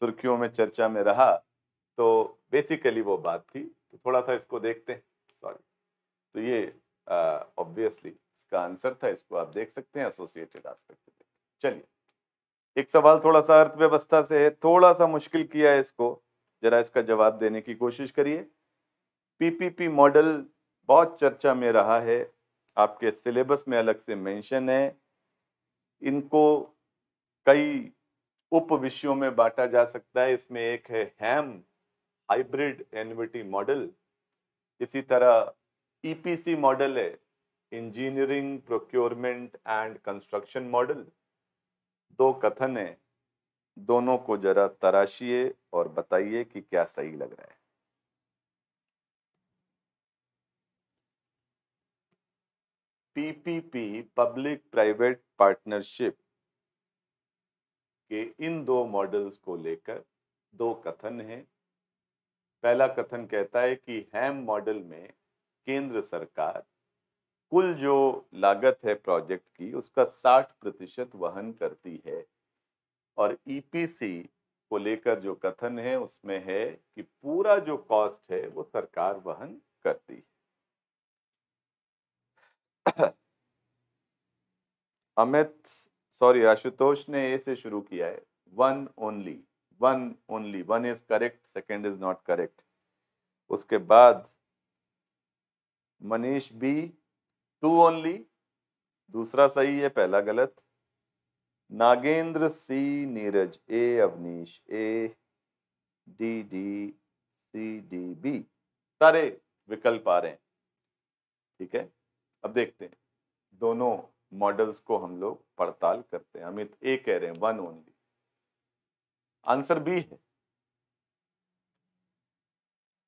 सुर्खियों में चर्चा में रहा तो बेसिकली वो बात थी तो थोड़ा सा इसको देखते हैं सॉरी तो ये ऑब्वियसली इसका आंसर था इसको आप देख सकते हैं एसोसिएटेड एस्पेक्ट चलिए एक सवाल थोड़ा सा अर्थव्यवस्था से है थोड़ा सा मुश्किल किया है इसको जरा इसका जवाब देने की कोशिश करिए पीपीपी मॉडल बहुत चर्चा में रहा है आपके सिलेबस में अलग से मेंशन है इनको कई उप विषयों में बांटा जा सकता है इसमें एक है हैम हाइब्रिड एनविटी मॉडल इसी तरह ईपीसी e मॉडल है engineering procurement and construction model दो कथन है दोनों को जरा तराशिए और बताइए कि क्या सही लग रहा है पीपीपी पब्लिक प्राइवेट पार्टनरशिप के इन दो मॉडल्स को लेकर दो कथन हैं पहला कथन कहता है कि हैम मॉडल में केंद्र सरकार कुल जो लागत है प्रोजेक्ट की उसका 60 प्रतिशत वहन करती है और ईपीसी e को लेकर जो कथन है उसमें है कि पूरा जो कॉस्ट है वो सरकार वहन करती है (coughs) अमित सॉरी आशुतोष ने ऐसे शुरू किया है one only one only one is correct second is not correct उसके बाद मनीष बी टू ओनली दूसरा सही है पहला गलत Nagendra C Neeraj A Avnish A D D C D B सारे विकल्प आ रहे हैं ठीक है अब देखते हैं दोनों मॉडल्स को हम लोग पड़ताल करते हैं अमित ए कह रहे हैं वन ओनली आंसर बी है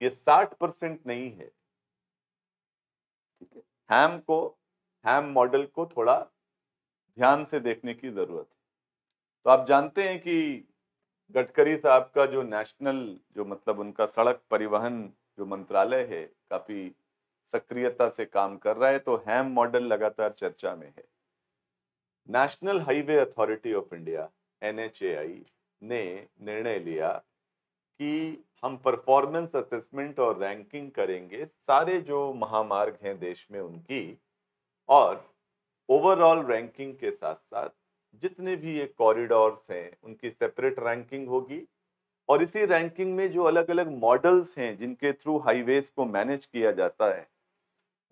ये साठ परसेंट नहीं है ठीक है हैम को हैम मॉडल को थोड़ा ध्यान से देखने की जरूरत है तो आप जानते हैं कि गडकरी साहब का जो नेशनल जो मतलब उनका सड़क परिवहन जो मंत्रालय है काफी सक्रियता से काम कर रहा है तो हैम मॉडल लगातार चर्चा में है National Highway Authority of India एन ने निर्णय लिया कि हम परफॉर्मेंस असेसमेंट और रैंकिंग करेंगे सारे जो महामार्ग हैं देश में उनकी और ओवरऑल रैंकिंग के साथ साथ जितने भी ये कॉरिडोर्स हैं उनकी सेपरेट रैंकिंग होगी और इसी रैंकिंग में जो अलग अलग मॉडल्स हैं जिनके थ्रू हाईवेज को मैनेज किया जाता है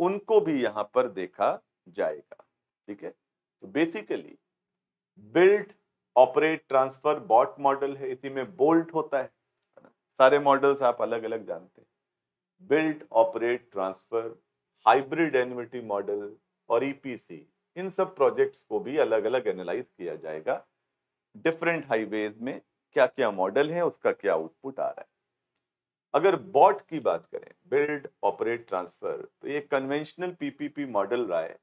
उनको भी यहाँ पर देखा जाएगा ठीक है तो basically build operate transfer BOT model है इसी में बोल्ट होता है सारे मॉडल्स आप अलग अलग जानते हैं built operate transfer hybrid annuity model और ईपीसी e इन सब प्रोजेक्ट्स को भी अलग अलग एनालाइज किया जाएगा डिफरेंट हाईवेज में क्या क्या मॉडल है उसका क्या आउटपुट आ रहा है अगर बॉट की बात करें बिल्ड ऑपरेट ट्रांसफर तो ये कन्वेंशनल पीपीपी मॉडल रहा है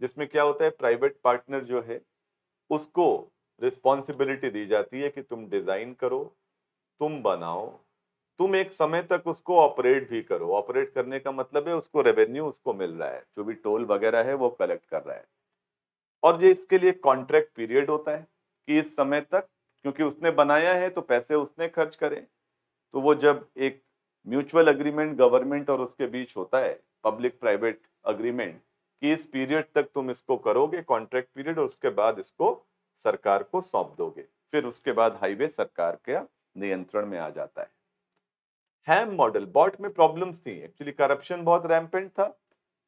जिसमें क्या होता है प्राइवेट पार्टनर जो है उसको रिस्पॉन्सिबिलिटी दी जाती है कि तुम डिज़ाइन करो तुम बनाओ तुम एक समय तक उसको ऑपरेट भी करो ऑपरेट करने का मतलब है उसको रेवेन्यू उसको मिल रहा है जो भी टोल वगैरह है वो कलेक्ट कर रहा है और ये इसके लिए कॉन्ट्रैक्ट पीरियड होता है कि इस समय तक क्योंकि उसने बनाया है तो पैसे उसने खर्च करें तो वो जब एक म्यूचुअल अग्रीमेंट गवर्नमेंट और उसके बीच होता है पब्लिक प्राइवेट अग्रीमेंट कि इस पीरियड तक तुम इसको करोगे कॉन्ट्रैक्ट पीरियड और उसके बाद इसको सरकार को सौंप दोगे फिर उसके बाद हाईवे सरकार के नियंत्रण में आ जाता है हैम मॉडल बॉट में प्रॉब्लम्स थी एक्चुअली करप्शन बहुत रैम्पेंट था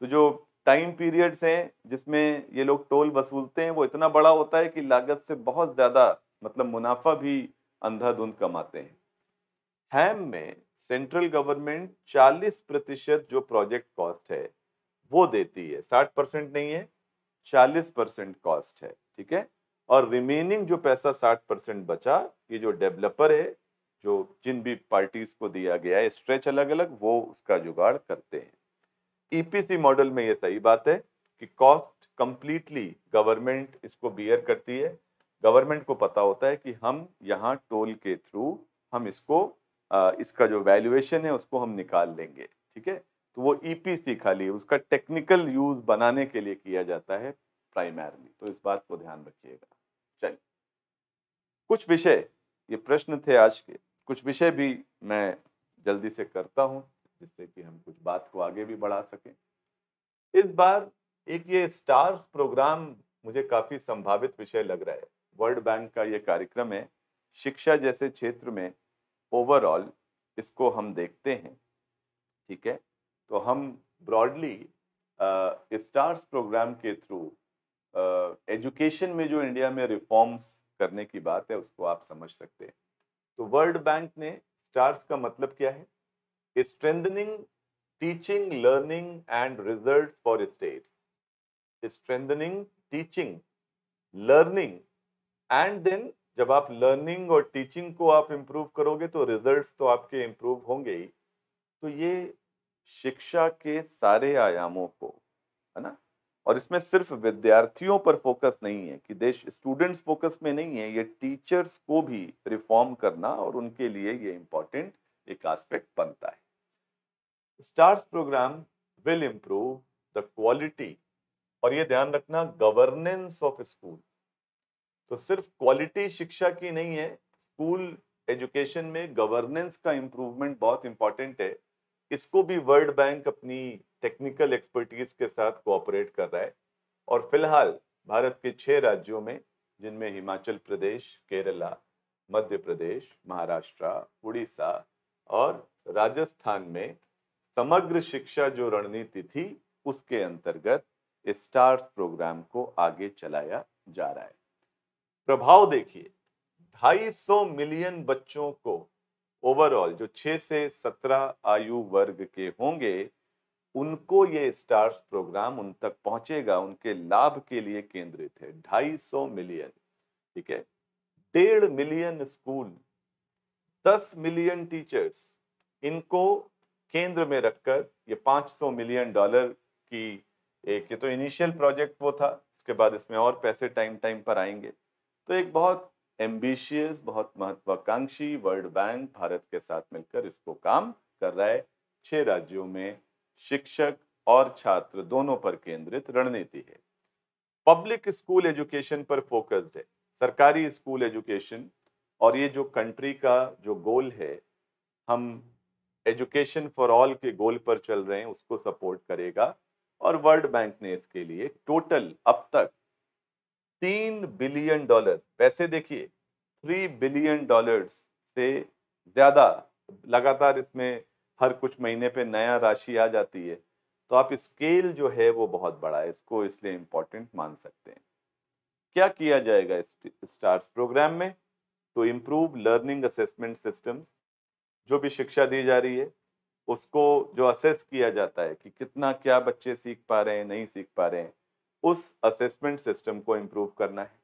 तो जो टाइम पीरियड्स हैं जिसमें ये लोग टोल वसूलते हैं वो इतना बड़ा होता है कि लागत से बहुत ज़्यादा मतलब मुनाफा भी अंधाधुंध कमाते हैं हैम में सेंट्रल गवर्नमेंट 40 प्रतिशत जो प्रोजेक्ट कॉस्ट है वो देती है 60 परसेंट नहीं है 40 परसेंट कॉस्ट है ठीक है और रिमेनिंग जो पैसा 60 परसेंट बचा ये जो डेवलपर है जो जिन भी पार्टीज को दिया गया है स्ट्रेच अलग अलग वो उसका जुगाड़ करते हैं ईपीसी e मॉडल में ये सही बात है कि कॉस्ट कंप्लीटली गवर्नमेंट इसको बियर करती है गवर्नमेंट को पता होता है कि हम यहाँ टोल के थ्रू हम इसको इसका जो वैल्यूएशन है उसको हम निकाल लेंगे ठीक है तो वो ईपीसी e खाली उसका टेक्निकल यूज बनाने के लिए किया जाता है प्राइमरली तो इस बात को ध्यान रखिएगा चलिए कुछ विषय ये प्रश्न थे आज के कुछ विषय भी मैं जल्दी से करता हूँ जिससे कि हम कुछ बात को आगे भी बढ़ा सकें इस बार एक ये स्टार्स प्रोग्राम मुझे काफ़ी संभावित विषय लग रहा है वर्ल्ड बैंक का ये कार्यक्रम है शिक्षा जैसे क्षेत्र में ओवरऑल इसको हम देखते हैं ठीक है तो हम ब्रॉडली स्टार्स प्रोग्राम के थ्रू एजुकेशन में जो इंडिया में रिफॉर्म्स करने की बात है उसको आप समझ सकते हैं तो वर्ल्ड बैंक ने स्टार्स का मतलब क्या है strengthening teaching learning and result for states strengthening teaching learning and then जब आप लर्निंग और टीचिंग को आप इम्प्रूव करोगे तो रिजल्ट्स तो आपके इम्प्रूव होंगे ही तो ये शिक्षा के सारे आयामों को है ना और इसमें सिर्फ विद्यार्थियों पर फोकस नहीं है कि देश स्टूडेंट्स फोकस में नहीं है ये टीचर्स को भी रिफॉर्म करना और उनके लिए ये इम्पोर्टेंट एक एस्पेक्ट बनता है STARS programme will improve the quality और ये ध्यान रखना गवर्नेंस ऑफ स्कूल तो सिर्फ क्वालिटी शिक्षा की नहीं है स्कूल एजुकेशन में गवर्नेंस का इम्प्रूवमेंट बहुत इंपॉर्टेंट है इसको भी वर्ल्ड बैंक अपनी टेक्निकल एक्सपर्टीज के साथ कोऑपरेट कर रहा है और फिलहाल भारत के छः राज्यों में जिनमें हिमाचल प्रदेश केरला मध्य प्रदेश महाराष्ट्र उड़ीसा और राजस्थान में समग्र शिक्षा जो रणनीति थी उसके अंतर्गत स्टार्स प्रोग्राम को आगे चलाया जा रहा है प्रभाव देखिए 250 मिलियन बच्चों को ओवरऑल जो 6 से 17 आयु वर्ग के होंगे उनको ये स्टार्स प्रोग्राम उन तक पहुंचेगा उनके लाभ के लिए केंद्रित है ढाई सौ मिलियन ठीक है डेढ़ मिलियन स्कूल दस मिलियन टीचर्स इनको केंद्र में रखकर ये पांच सौ मिलियन डॉलर की एक ये तो इनिशियल प्रोजेक्ट वो था उसके बाद इसमें और पैसे टाइम टाइम पर आएंगे तो एक बहुत एम्बिशियस बहुत महत्वाकांक्षी वर्ल्ड बैंक भारत के साथ मिलकर इसको काम कर रहा है छह राज्यों में शिक्षक और छात्र दोनों पर केंद्रित रणनीति है पब्लिक स्कूल एजुकेशन पर फोकस्ड है सरकारी स्कूल एजुकेशन और ये जो कंट्री का जो गोल है हम एजुकेशन फॉर ऑल के गोल पर चल रहे हैं उसको सपोर्ट करेगा और वर्ल्ड बैंक ने इसके लिए टोटल अब तक तीन बिलियन डॉलर पैसे देखिए थ्री बिलियन डॉलर्स से ज़्यादा लगातार इसमें हर कुछ महीने पे नया राशि आ जाती है तो आप स्केल जो है वो बहुत बड़ा है इसको इसलिए इम्पोर्टेंट मान सकते हैं क्या किया जाएगा इस स्टार्स प्रोग्राम में to improve learning assessment systems जो भी शिक्षा दी जा रही है उसको जो असेस किया जाता है कि कितना क्या बच्चे सीख पा रहे हैं नहीं सीख पा रहे हैं उस असेसमेंट सिस्टम को इम्प्रूव करना है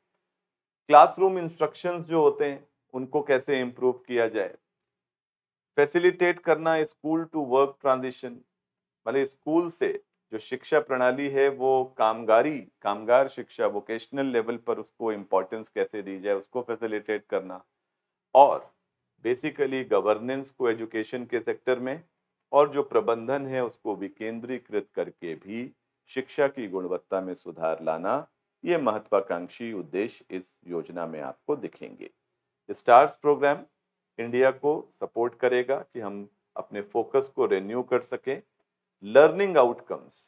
क्लासरूम इंस्ट्रक्शंस जो होते हैं उनको कैसे इम्प्रूव किया जाए फैसिलिटेट करना स्कूल टू वर्क ट्रांजिशन मतलब स्कूल से जो शिक्षा प्रणाली है वो कामगारी कामगार शिक्षा वोकेशनल लेवल पर उसको इम्पोर्टेंस कैसे दी जाए उसको फैसिलिटेट करना और बेसिकली गवर्नेंस को एजुकेशन के सेक्टर में और जो प्रबंधन है उसको विकेंद्रीकृत करके भी शिक्षा की गुणवत्ता में सुधार लाना ये महत्वाकांक्षी उद्देश्य इस योजना में आपको दिखेंगे स्टार्स प्रोग्राम इंडिया को सपोर्ट करेगा कि हम अपने फोकस को रेन्यू कर सकें लर्निंग आउटकम्स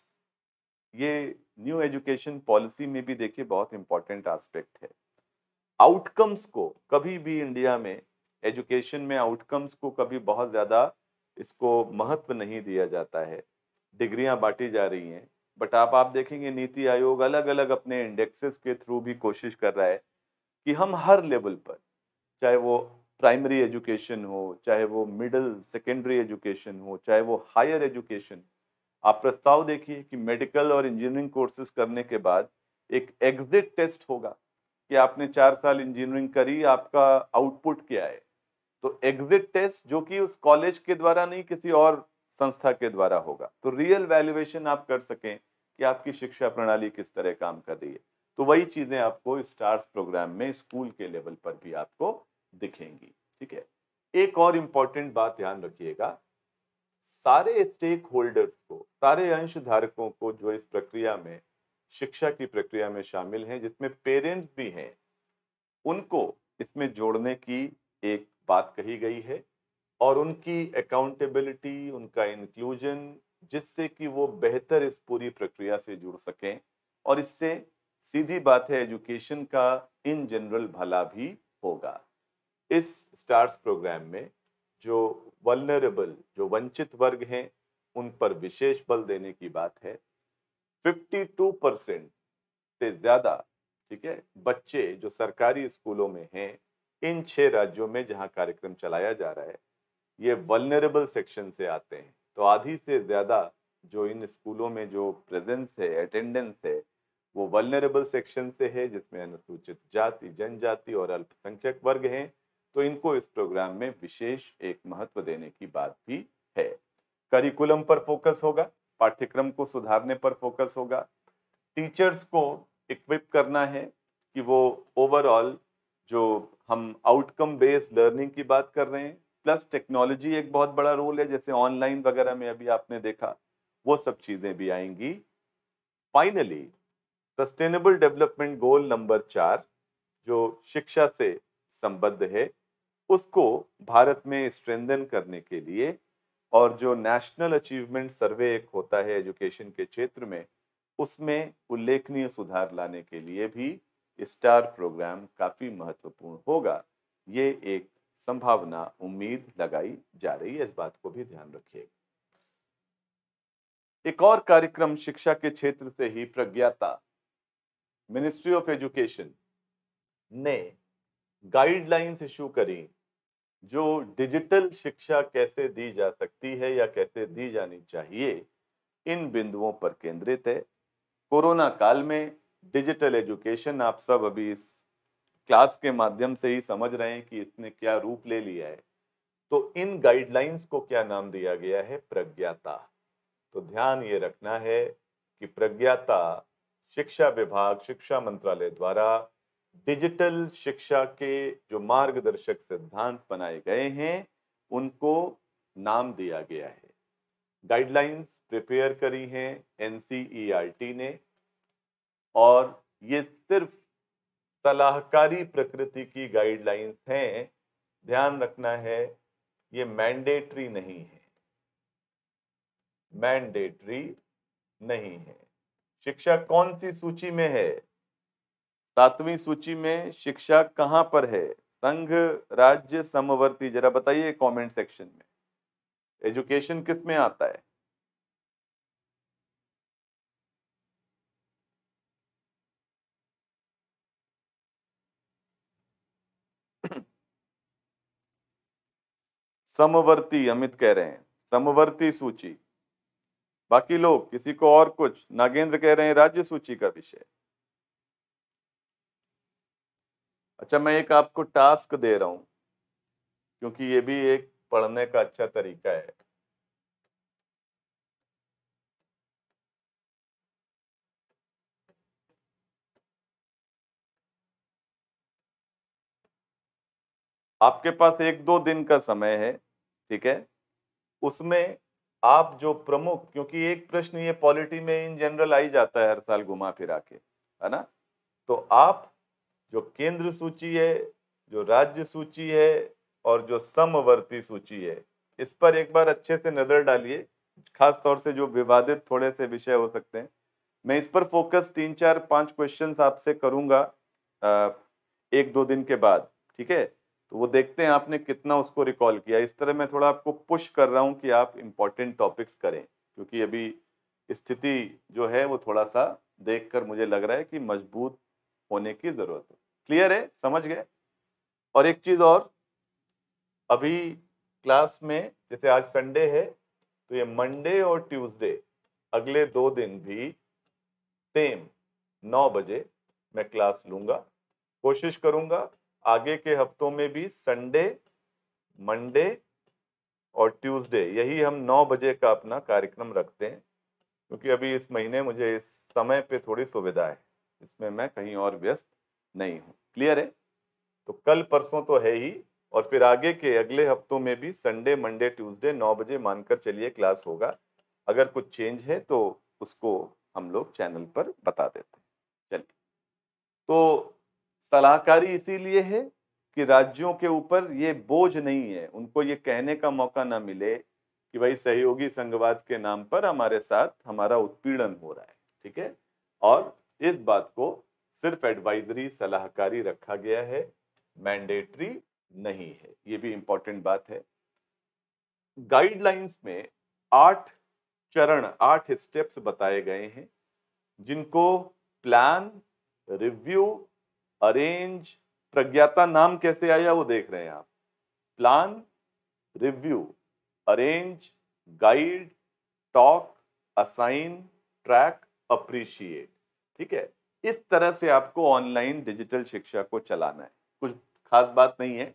ये न्यू एजुकेशन पॉलिसी में भी देखिए बहुत इंपॉर्टेंट आस्पेक्ट है आउटकम्स को कभी भी इंडिया में एजुकेशन में आउटकम्स को कभी बहुत ज़्यादा इसको महत्व नहीं दिया जाता है डिग्रियां बांटी जा रही हैं बट आप आप देखेंगे नीति आयोग अलग अलग अपने इंडेक्सेस के थ्रू भी कोशिश कर रहा है कि हम हर लेवल पर चाहे वो प्राइमरी एजुकेशन हो चाहे वो मिडिल सेकेंडरी एजुकेशन हो चाहे वो हायर एजुकेशन आप प्रस्ताव देखिए कि मेडिकल और इंजीनियरिंग कोर्सेज करने के बाद एक एग्जिट टेस्ट होगा कि आपने चार साल इंजीनियरिंग करी आपका आउटपुट क्या है तो एग्जिट टेस्ट जो कि उस कॉलेज के द्वारा नहीं किसी और संस्था के द्वारा होगा तो रियल वैल्यूएशन आप कर सकें कि आपकी शिक्षा प्रणाली किस तरह काम कर रही है तो वही चीज़ें आपको स्टार्स प्रोग्राम में स्कूल के लेवल पर भी आपको दिखेंगी ठीक है एक और इम्पॉर्टेंट बात ध्यान रखिएगा सारे स्टेक होल्डर्स को सारे अंशधारकों को जो इस प्रक्रिया में शिक्षा की प्रक्रिया में शामिल हैं जिसमें पेरेंट्स भी हैं उनको इसमें जोड़ने की एक बात कही गई है और उनकी अकाउंटेबिलिटी उनका इंक्लूजन जिससे कि वो बेहतर इस पूरी प्रक्रिया से जुड़ सकें और इससे सीधी बात है एजुकेशन का इन जनरल भला भी होगा इस स्टार्स प्रोग्राम में जो वलनरेबल जो वंचित वर्ग हैं उन पर विशेष बल देने की बात है 52 परसेंट से ज़्यादा ठीक है बच्चे जो सरकारी स्कूलों में हैं इन छह राज्यों में जहां कार्यक्रम चलाया जा रहा है ये वलनरेबल सेक्शन से आते हैं तो आधी से ज़्यादा जो इन स्कूलों में जो प्रेजेंस है अटेंडेंस है वो वलनरेबल सेक्शन से है जिसमें अनुसूचित जाति जनजाति और अल्पसंख्यक वर्ग हैं तो इनको इस प्रोग्राम में विशेष एक महत्व देने की बात भी है करिकुलम पर फोकस होगा पाठ्यक्रम को सुधारने पर फोकस होगा टीचर्स को इक्विप करना है कि वो ओवरऑल जो हम आउटकम बेस्ड लर्निंग की बात कर रहे हैं प्लस टेक्नोलॉजी एक बहुत बड़ा रोल है जैसे ऑनलाइन वगैरह में अभी आपने देखा वो सब चीज़ें भी आएंगी finally sustainable development goal number चार जो शिक्षा से संबद्ध है उसको भारत में स्ट्रेंदन करने के लिए और जो नेशनल अचीवमेंट सर्वे एक होता है एजुकेशन के क्षेत्र में उसमें उल्लेखनीय सुधार लाने के लिए भी स्टार प्रोग्राम काफ़ी महत्वपूर्ण होगा ये एक संभावना उम्मीद लगाई जा रही है इस बात को भी ध्यान रखिएगा एक और कार्यक्रम शिक्षा के क्षेत्र से ही प्रज्ञाता मिनिस्ट्री ऑफ एजुकेशन ने गाइडलाइंस इशू करी जो डिजिटल शिक्षा कैसे दी जा सकती है या कैसे दी जानी चाहिए इन बिंदुओं पर केंद्रित है कोरोना काल में डिजिटल एजुकेशन आप सब अभी इस क्लास के माध्यम से ही समझ रहे हैं कि इसने क्या रूप ले लिया है तो इन गाइडलाइंस को क्या नाम दिया गया है प्रज्ञाता तो ध्यान ये रखना है कि प्रज्ञाता शिक्षा विभाग शिक्षा मंत्रालय द्वारा डिजिटल शिक्षा के जो मार्गदर्शक सिद्धांत बनाए गए हैं उनको नाम दिया गया है गाइडलाइंस प्रिपेयर करी हैं एन e ने और ये सिर्फ सलाहकारी प्रकृति की गाइडलाइंस हैं ध्यान रखना है ये मैंडेटरी नहीं है मैंडेटरी नहीं है शिक्षा कौन सी सूची में है सातवीं सूची में शिक्षा कहाँ पर है संघ राज्य समवर्ती जरा बताइए कमेंट सेक्शन में एजुकेशन किस में आता है समवर्ती अमित कह रहे हैं समवर्ती सूची बाकी लोग किसी को और कुछ नागेंद्र कह रहे हैं राज्य सूची का विषय अच्छा मैं एक आपको टास्क दे रहा हूं क्योंकि ये भी एक पढ़ने का अच्छा तरीका है आपके पास एक दो दिन का समय है ठीक है उसमें आप जो प्रमुख क्योंकि एक प्रश्न ये पॉलिटी में इन जनरल आई जाता है हर साल घुमा फिरा के है ना तो आप जो केंद्र सूची है जो राज्य सूची है और जो समवर्ती सूची है इस पर एक बार अच्छे से नज़र डालिए खास तौर से जो विवादित थोड़े से विषय हो सकते हैं मैं इस पर फोकस तीन चार पांच क्वेश्चन आपसे करूंगा एक दो दिन के बाद ठीक है तो वो देखते हैं आपने कितना उसको रिकॉल किया इस तरह मैं थोड़ा आपको पुश कर रहा हूँ कि आप इम्पोर्टेंट टॉपिक्स करें क्योंकि अभी स्थिति जो है वो थोड़ा सा देखकर मुझे लग रहा है कि मजबूत होने की ज़रूरत है क्लियर है समझ गए और एक चीज़ और अभी क्लास में जैसे आज संडे है तो ये मंडे और ट्यूसडे अगले दो दिन भी सेम नौ बजे मैं क्लास लूँगा कोशिश करूँगा आगे के हफ्तों में भी संडे मंडे और ट्यूसडे यही हम नौ बजे का अपना कार्यक्रम रखते हैं क्योंकि अभी इस महीने मुझे इस समय पे थोड़ी सुविधा है इसमें मैं कहीं और व्यस्त नहीं हूँ क्लियर है तो कल परसों तो है ही और फिर आगे के अगले हफ्तों में भी संडे मंडे ट्यूसडे नौ बजे मानकर चलिए क्लास होगा अगर कुछ चेंज है तो उसको हम लोग चैनल पर बता देते हैं चलिए तो सलाहकारी इसीलिए है कि राज्यों के ऊपर ये बोझ नहीं है उनको ये कहने का मौका ना मिले कि भाई सहयोगी संघवाद के नाम पर हमारे साथ हमारा उत्पीड़न हो रहा है ठीक है और इस बात को सिर्फ एडवाइजरी सलाहकारी रखा गया है मैंडेटरी नहीं है ये भी इंपॉर्टेंट बात है गाइडलाइंस में आठ चरण आठ स्टेप्स बताए गए हैं जिनको प्लान रिव्यू अरेंज प्रज्ञाता नाम कैसे आया वो देख रहे हैं आप plan review arrange guide talk assign track appreciate ठीक है इस तरह से आपको ऑनलाइन डिजिटल शिक्षा को चलाना है कुछ खास बात नहीं है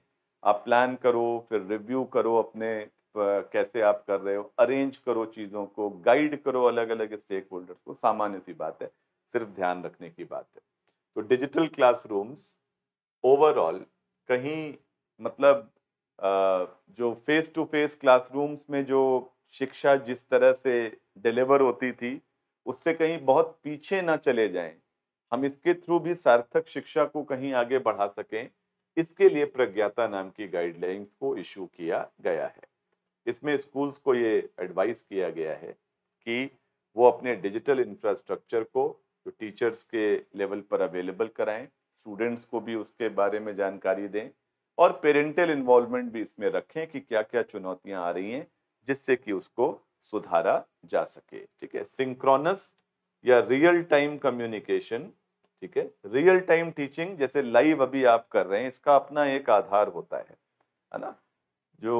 आप प्लान करो फिर रिव्यू करो अपने कैसे आप कर रहे हो अरेंज करो चीज़ों को गाइड करो अलग अलग स्टेक होल्डर्स को सामान्य सी बात है सिर्फ ध्यान रखने की बात है तो डिजिटल क्लासरूम्स ओवरऑल कहीं मतलब जो फेस टू फेस क्लासरूम्स में जो शिक्षा जिस तरह से डिलीवर होती थी उससे कहीं बहुत पीछे ना चले जाएं हम इसके थ्रू भी सार्थक शिक्षा को कहीं आगे बढ़ा सकें इसके लिए प्रज्ञाता नाम की गाइडलाइंस को इशू किया गया है इसमें स्कूल्स को ये एडवाइस किया गया है कि वो अपने डिजिटल इंफ्रास्ट्रक्चर को जो टीचर्स के लेवल पर अवेलेबल कराएं स्टूडेंट्स को भी उसके बारे में जानकारी दें और पेरेंटल इन्वॉल्वमेंट भी इसमें रखें कि क्या क्या चुनौतियां आ रही हैं जिससे कि उसको सुधारा जा सके ठीक है सिंक्रोनस या रियल टाइम कम्युनिकेशन ठीक है रियल टाइम टीचिंग जैसे लाइव अभी आप कर रहे हैं इसका अपना एक आधार होता है है ना जो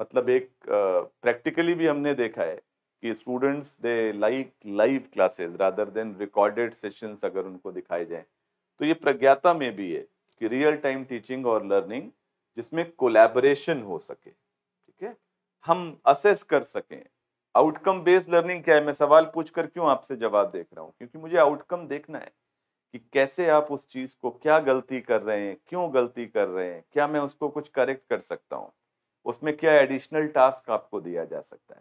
मतलब एक प्रैक्टिकली uh, भी हमने देखा है कि students they like live classes rather than recorded sessions अगर उनको दिखाए जाएं तो ये प्रज्ञाता में भी है कि रियल टाइम टीचिंग और लर्निंग जिसमें कोलेबोरेशन हो सके ठीक है हम असेस कर सकें आउटकम बेस्ड लर्निंग क्या है मैं सवाल पूछ कर क्यों आपसे जवाब देख रहा हूँ क्योंकि मुझे आउटकम देखना है कि कैसे आप उस चीज़ को क्या गलती कर रहे हैं क्यों गलती कर रहे हैं क्या मैं उसको कुछ करेक्ट कर सकता हूँ उसमें क्या एडिशनल टास्क आपको दिया जा सकता है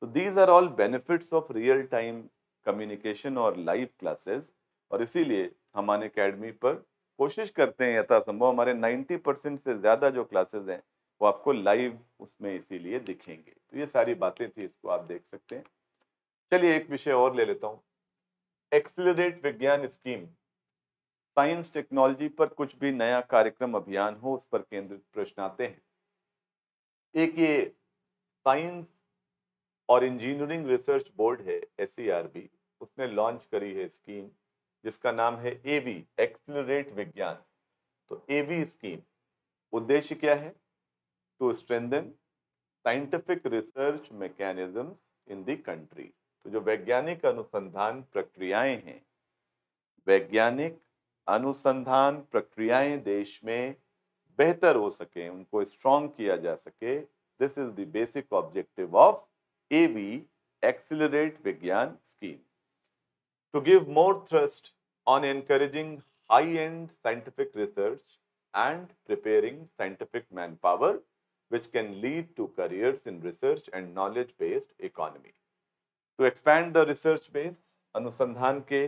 तो these are all benefits of real time communication और लाइव क्लासेस और इसीलिए हमारे अकेडमी पर कोशिश करते हैं यथासंभव हमारे 90 परसेंट से ज़्यादा जो क्लासेज हैं वो आपको लाइव उसमें इसीलिए दिखेंगे तो ये सारी हम्म। बातें थी इसको आप देख सकते हैं चलिए एक विषय और ले लेता हूँ accelerate Vigyan scheme science technology पर कुछ भी नया कार्यक्रम अभियान हो उस पर केंद्रित प्रश्न आते हैं एक ये साइंस और इंजीनियरिंग रिसर्च बोर्ड है एस e उसने लॉन्च करी है स्कीम जिसका नाम है ए बी विज्ञान तो ए स्कीम उद्देश्य क्या है to strengthen scientific research mechanisms in the country तो जो वैज्ञानिक अनुसंधान प्रक्रियाएं हैं वैज्ञानिक अनुसंधान प्रक्रियाएं देश में बेहतर हो सके उनको स्ट्रॉन्ग किया जा सके this is the basic objective of A V accelerate Vigyan scheme to give more thrust on encouraging high end scientific research and preparing scientific manpower which can lead to careers in research and knowledge-based economy. To expand the research base, अनुसंधान के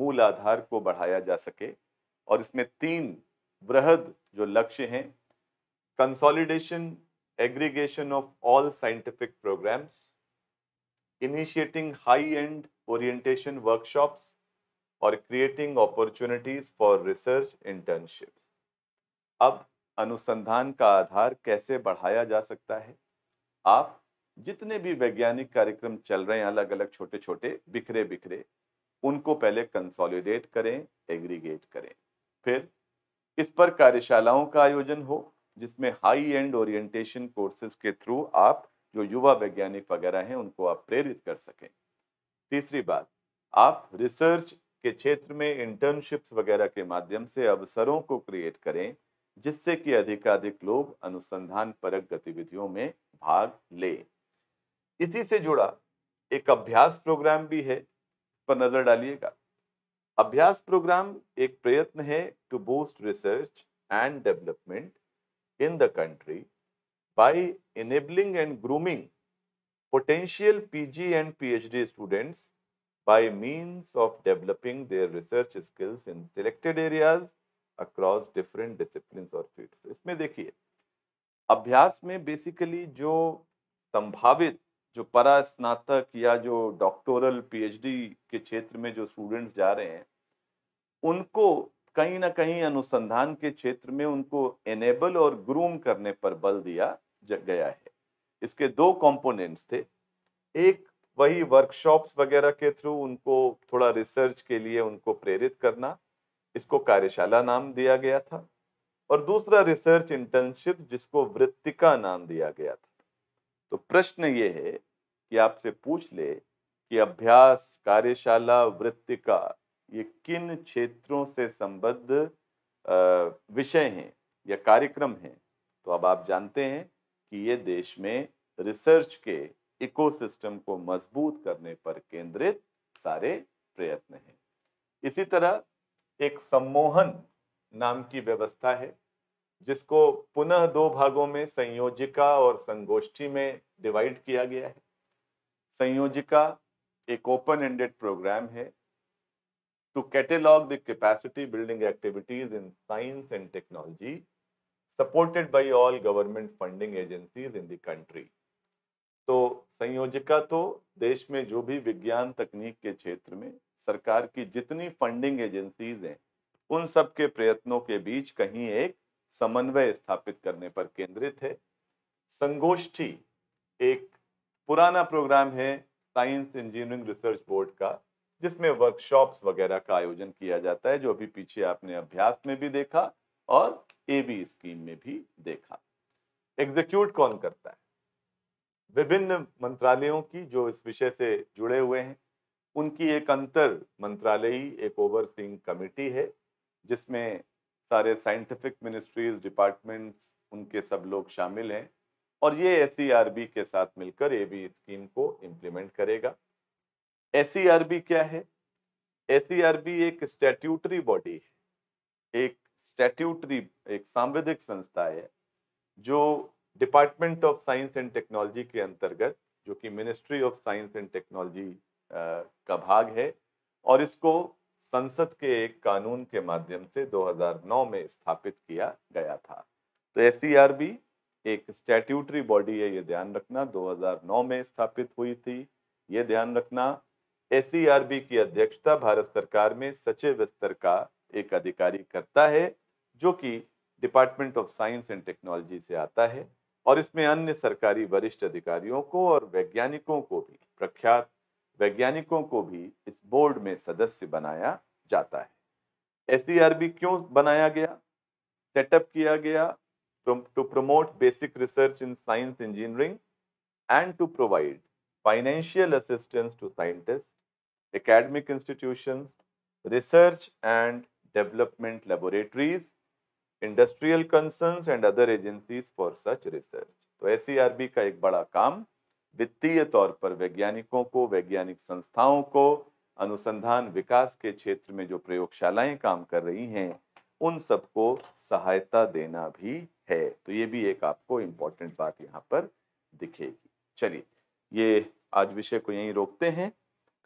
मूल आधार को बढ़ाया जा सके और इसमें तीन वृहद जो लक्ष्य हैं consolidation aggregation of all scientific programmes initiating high end orientation workshops और creating opportunities for research internships अब अनुसंधान का आधार कैसे बढ़ाया जा सकता है आप जितने भी वैज्ञानिक कार्यक्रम चल रहे हैं अलग अलग छोटे छोटे बिखरे बिखरे उनको पहले कंसोलिडेट करें एग्रीगेट करें फिर इस पर कार्यशालाओं का आयोजन हो जिसमें हाई एंड ओरिएंटेशन कोर्सेज के थ्रू आप जो युवा वैज्ञानिक वगैरह हैं उनको आप प्रेरित कर सकें तीसरी बात आप रिसर्च के क्षेत्र में इंटर्नशिप्स वगैरह के माध्यम से अवसरों को क्रिएट करें जिससे कि अधिकाधिक लोग अनुसंधान परक गतिविधियों में भाग ले इसी से जुड़ा एक अभ्यास प्रोग्राम भी है इस पर नजर डालिएगा अभ्यास प्रोग्राम एक प्रयत्न है to boost research and development in the country by enabling and grooming potential PG and PhD students by means of developing their research skills in selected areas across different discipline और fields इसमें देखिए अभ्यास में basically जो संभावित जो परा स्नातक या जो डॉक्टोरल पीएचडी के क्षेत्र में जो स्टूडेंट्स जा रहे हैं उनको कहीं ना कहीं अनुसंधान के क्षेत्र में उनको एनेबल और ग्रूम करने पर बल दिया गया है इसके दो कंपोनेंट्स थे एक वही वर्कशॉप्स वगैरह के थ्रू उनको थोड़ा रिसर्च के लिए उनको प्रेरित करना इसको कार्यशाला नाम दिया गया था और दूसरा रिसर्च इंटर्नशिप जिसको वृत्तिका नाम दिया गया था तो प्रश्न ये है कि आपसे पूछ ले कि अभ्यास कार्यशाला वृत्तिका ये किन क्षेत्रों से संबद्ध विषय हैं या कार्यक्रम हैं तो अब आप जानते हैं कि ये देश में रिसर्च के इकोसिस्टम को मजबूत करने पर केंद्रित सारे प्रयत्न हैं इसी तरह एक सम्मोहन नाम की व्यवस्था है जिसको पुनः दो भागों में संयोजिका और संगोष्ठी में डिवाइड किया गया है संयोजिका एक ओपन एंडेड प्रोग्राम है to catalogue the capacity building activities in science and technology supported by all government funding agencies in the country तो संयोजिका तो देश में जो भी विज्ञान तकनीक के क्षेत्र में सरकार की जितनी फंडिंग एजेंसीज हैं उन सब के प्रयत्नों के बीच कहीं एक समन्वय स्थापित करने पर केंद्रित है संगोष्ठी एक पुराना प्रोग्राम है साइंस इंजीनियरिंग रिसर्च बोर्ड का जिसमें वर्कशॉप्स वगैरह का आयोजन किया जाता है जो अभी पीछे आपने अभ्यास में भी देखा और बी स्कीम में भी देखा एग्जीक्यूट कौन करता है विभिन्न मंत्रालयों की जो इस विषय से जुड़े हुए हैं उनकी एक अंतर मंत्रालयी एक ओवरसीइंग कमेटी है जिसमें सारे साइंटिफिक मिनिस्ट्रीज डिपार्टमेंट्स उनके सब लोग शामिल हैं और ये एस e के साथ मिलकर ए बी स्कीम को इम्प्लीमेंट करेगा एस e क्या है एस e एक स्टैट्यूटरी बॉडी है एक स्टैट्यूटरी एक सांविधिक संस्था है जो Department of Science and Technology के अंतर्गत जो कि Ministry of Science and Technology का भाग है और इसको संसद के एक कानून के माध्यम से 2009 में स्थापित किया गया था तो एस e एक स्टैट्यूटरी बॉडी है ये ध्यान रखना 2009 में स्थापित हुई थी ये ध्यान रखना एस e की अध्यक्षता भारत सरकार में सचिव स्तर का एक अधिकारी करता है जो कि Department of Science and Technology से आता है और इसमें अन्य सरकारी वरिष्ठ अधिकारियों को और वैज्ञानिकों को भी प्रख्यात वैज्ञानिकों को भी इस बोर्ड में सदस्य बनाया जाता है एस क्यों बनाया गया सेटअप किया गया to promote basic research in science engineering and to provide financial assistance to scientist academic institution research and development laboratories industrial concern and other agencies for such research तो एस e का एक बड़ा काम वित्तीय तौर पर वैज्ञानिकों को वैज्ञानिक संस्थाओं को अनुसंधान विकास के क्षेत्र में जो प्रयोगशालाएं काम कर रही हैं उन सबको सहायता देना भी है तो ये भी एक आपको इम्पोर्टेंट बात यहाँ पर दिखेगी चलिए ये आज विषय को यहीं रोकते हैं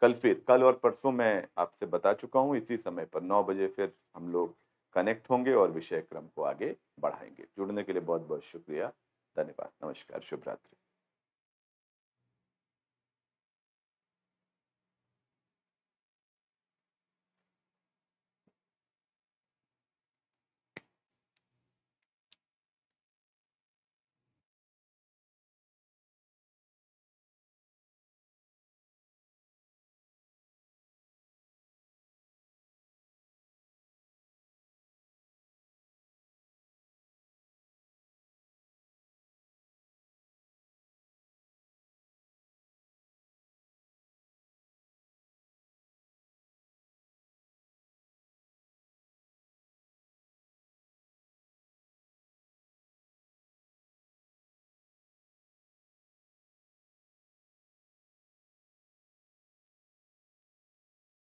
कल फिर कल और परसों मैं आपसे बता चुका हूँ इसी समय पर नौ बजे फिर हम लोग कनेक्ट होंगे और विषय क्रम को आगे बढ़ाएंगे जुड़ने के लिए बहुत बहुत शुक्रिया धन्यवाद नमस्कार शुभ रात्रि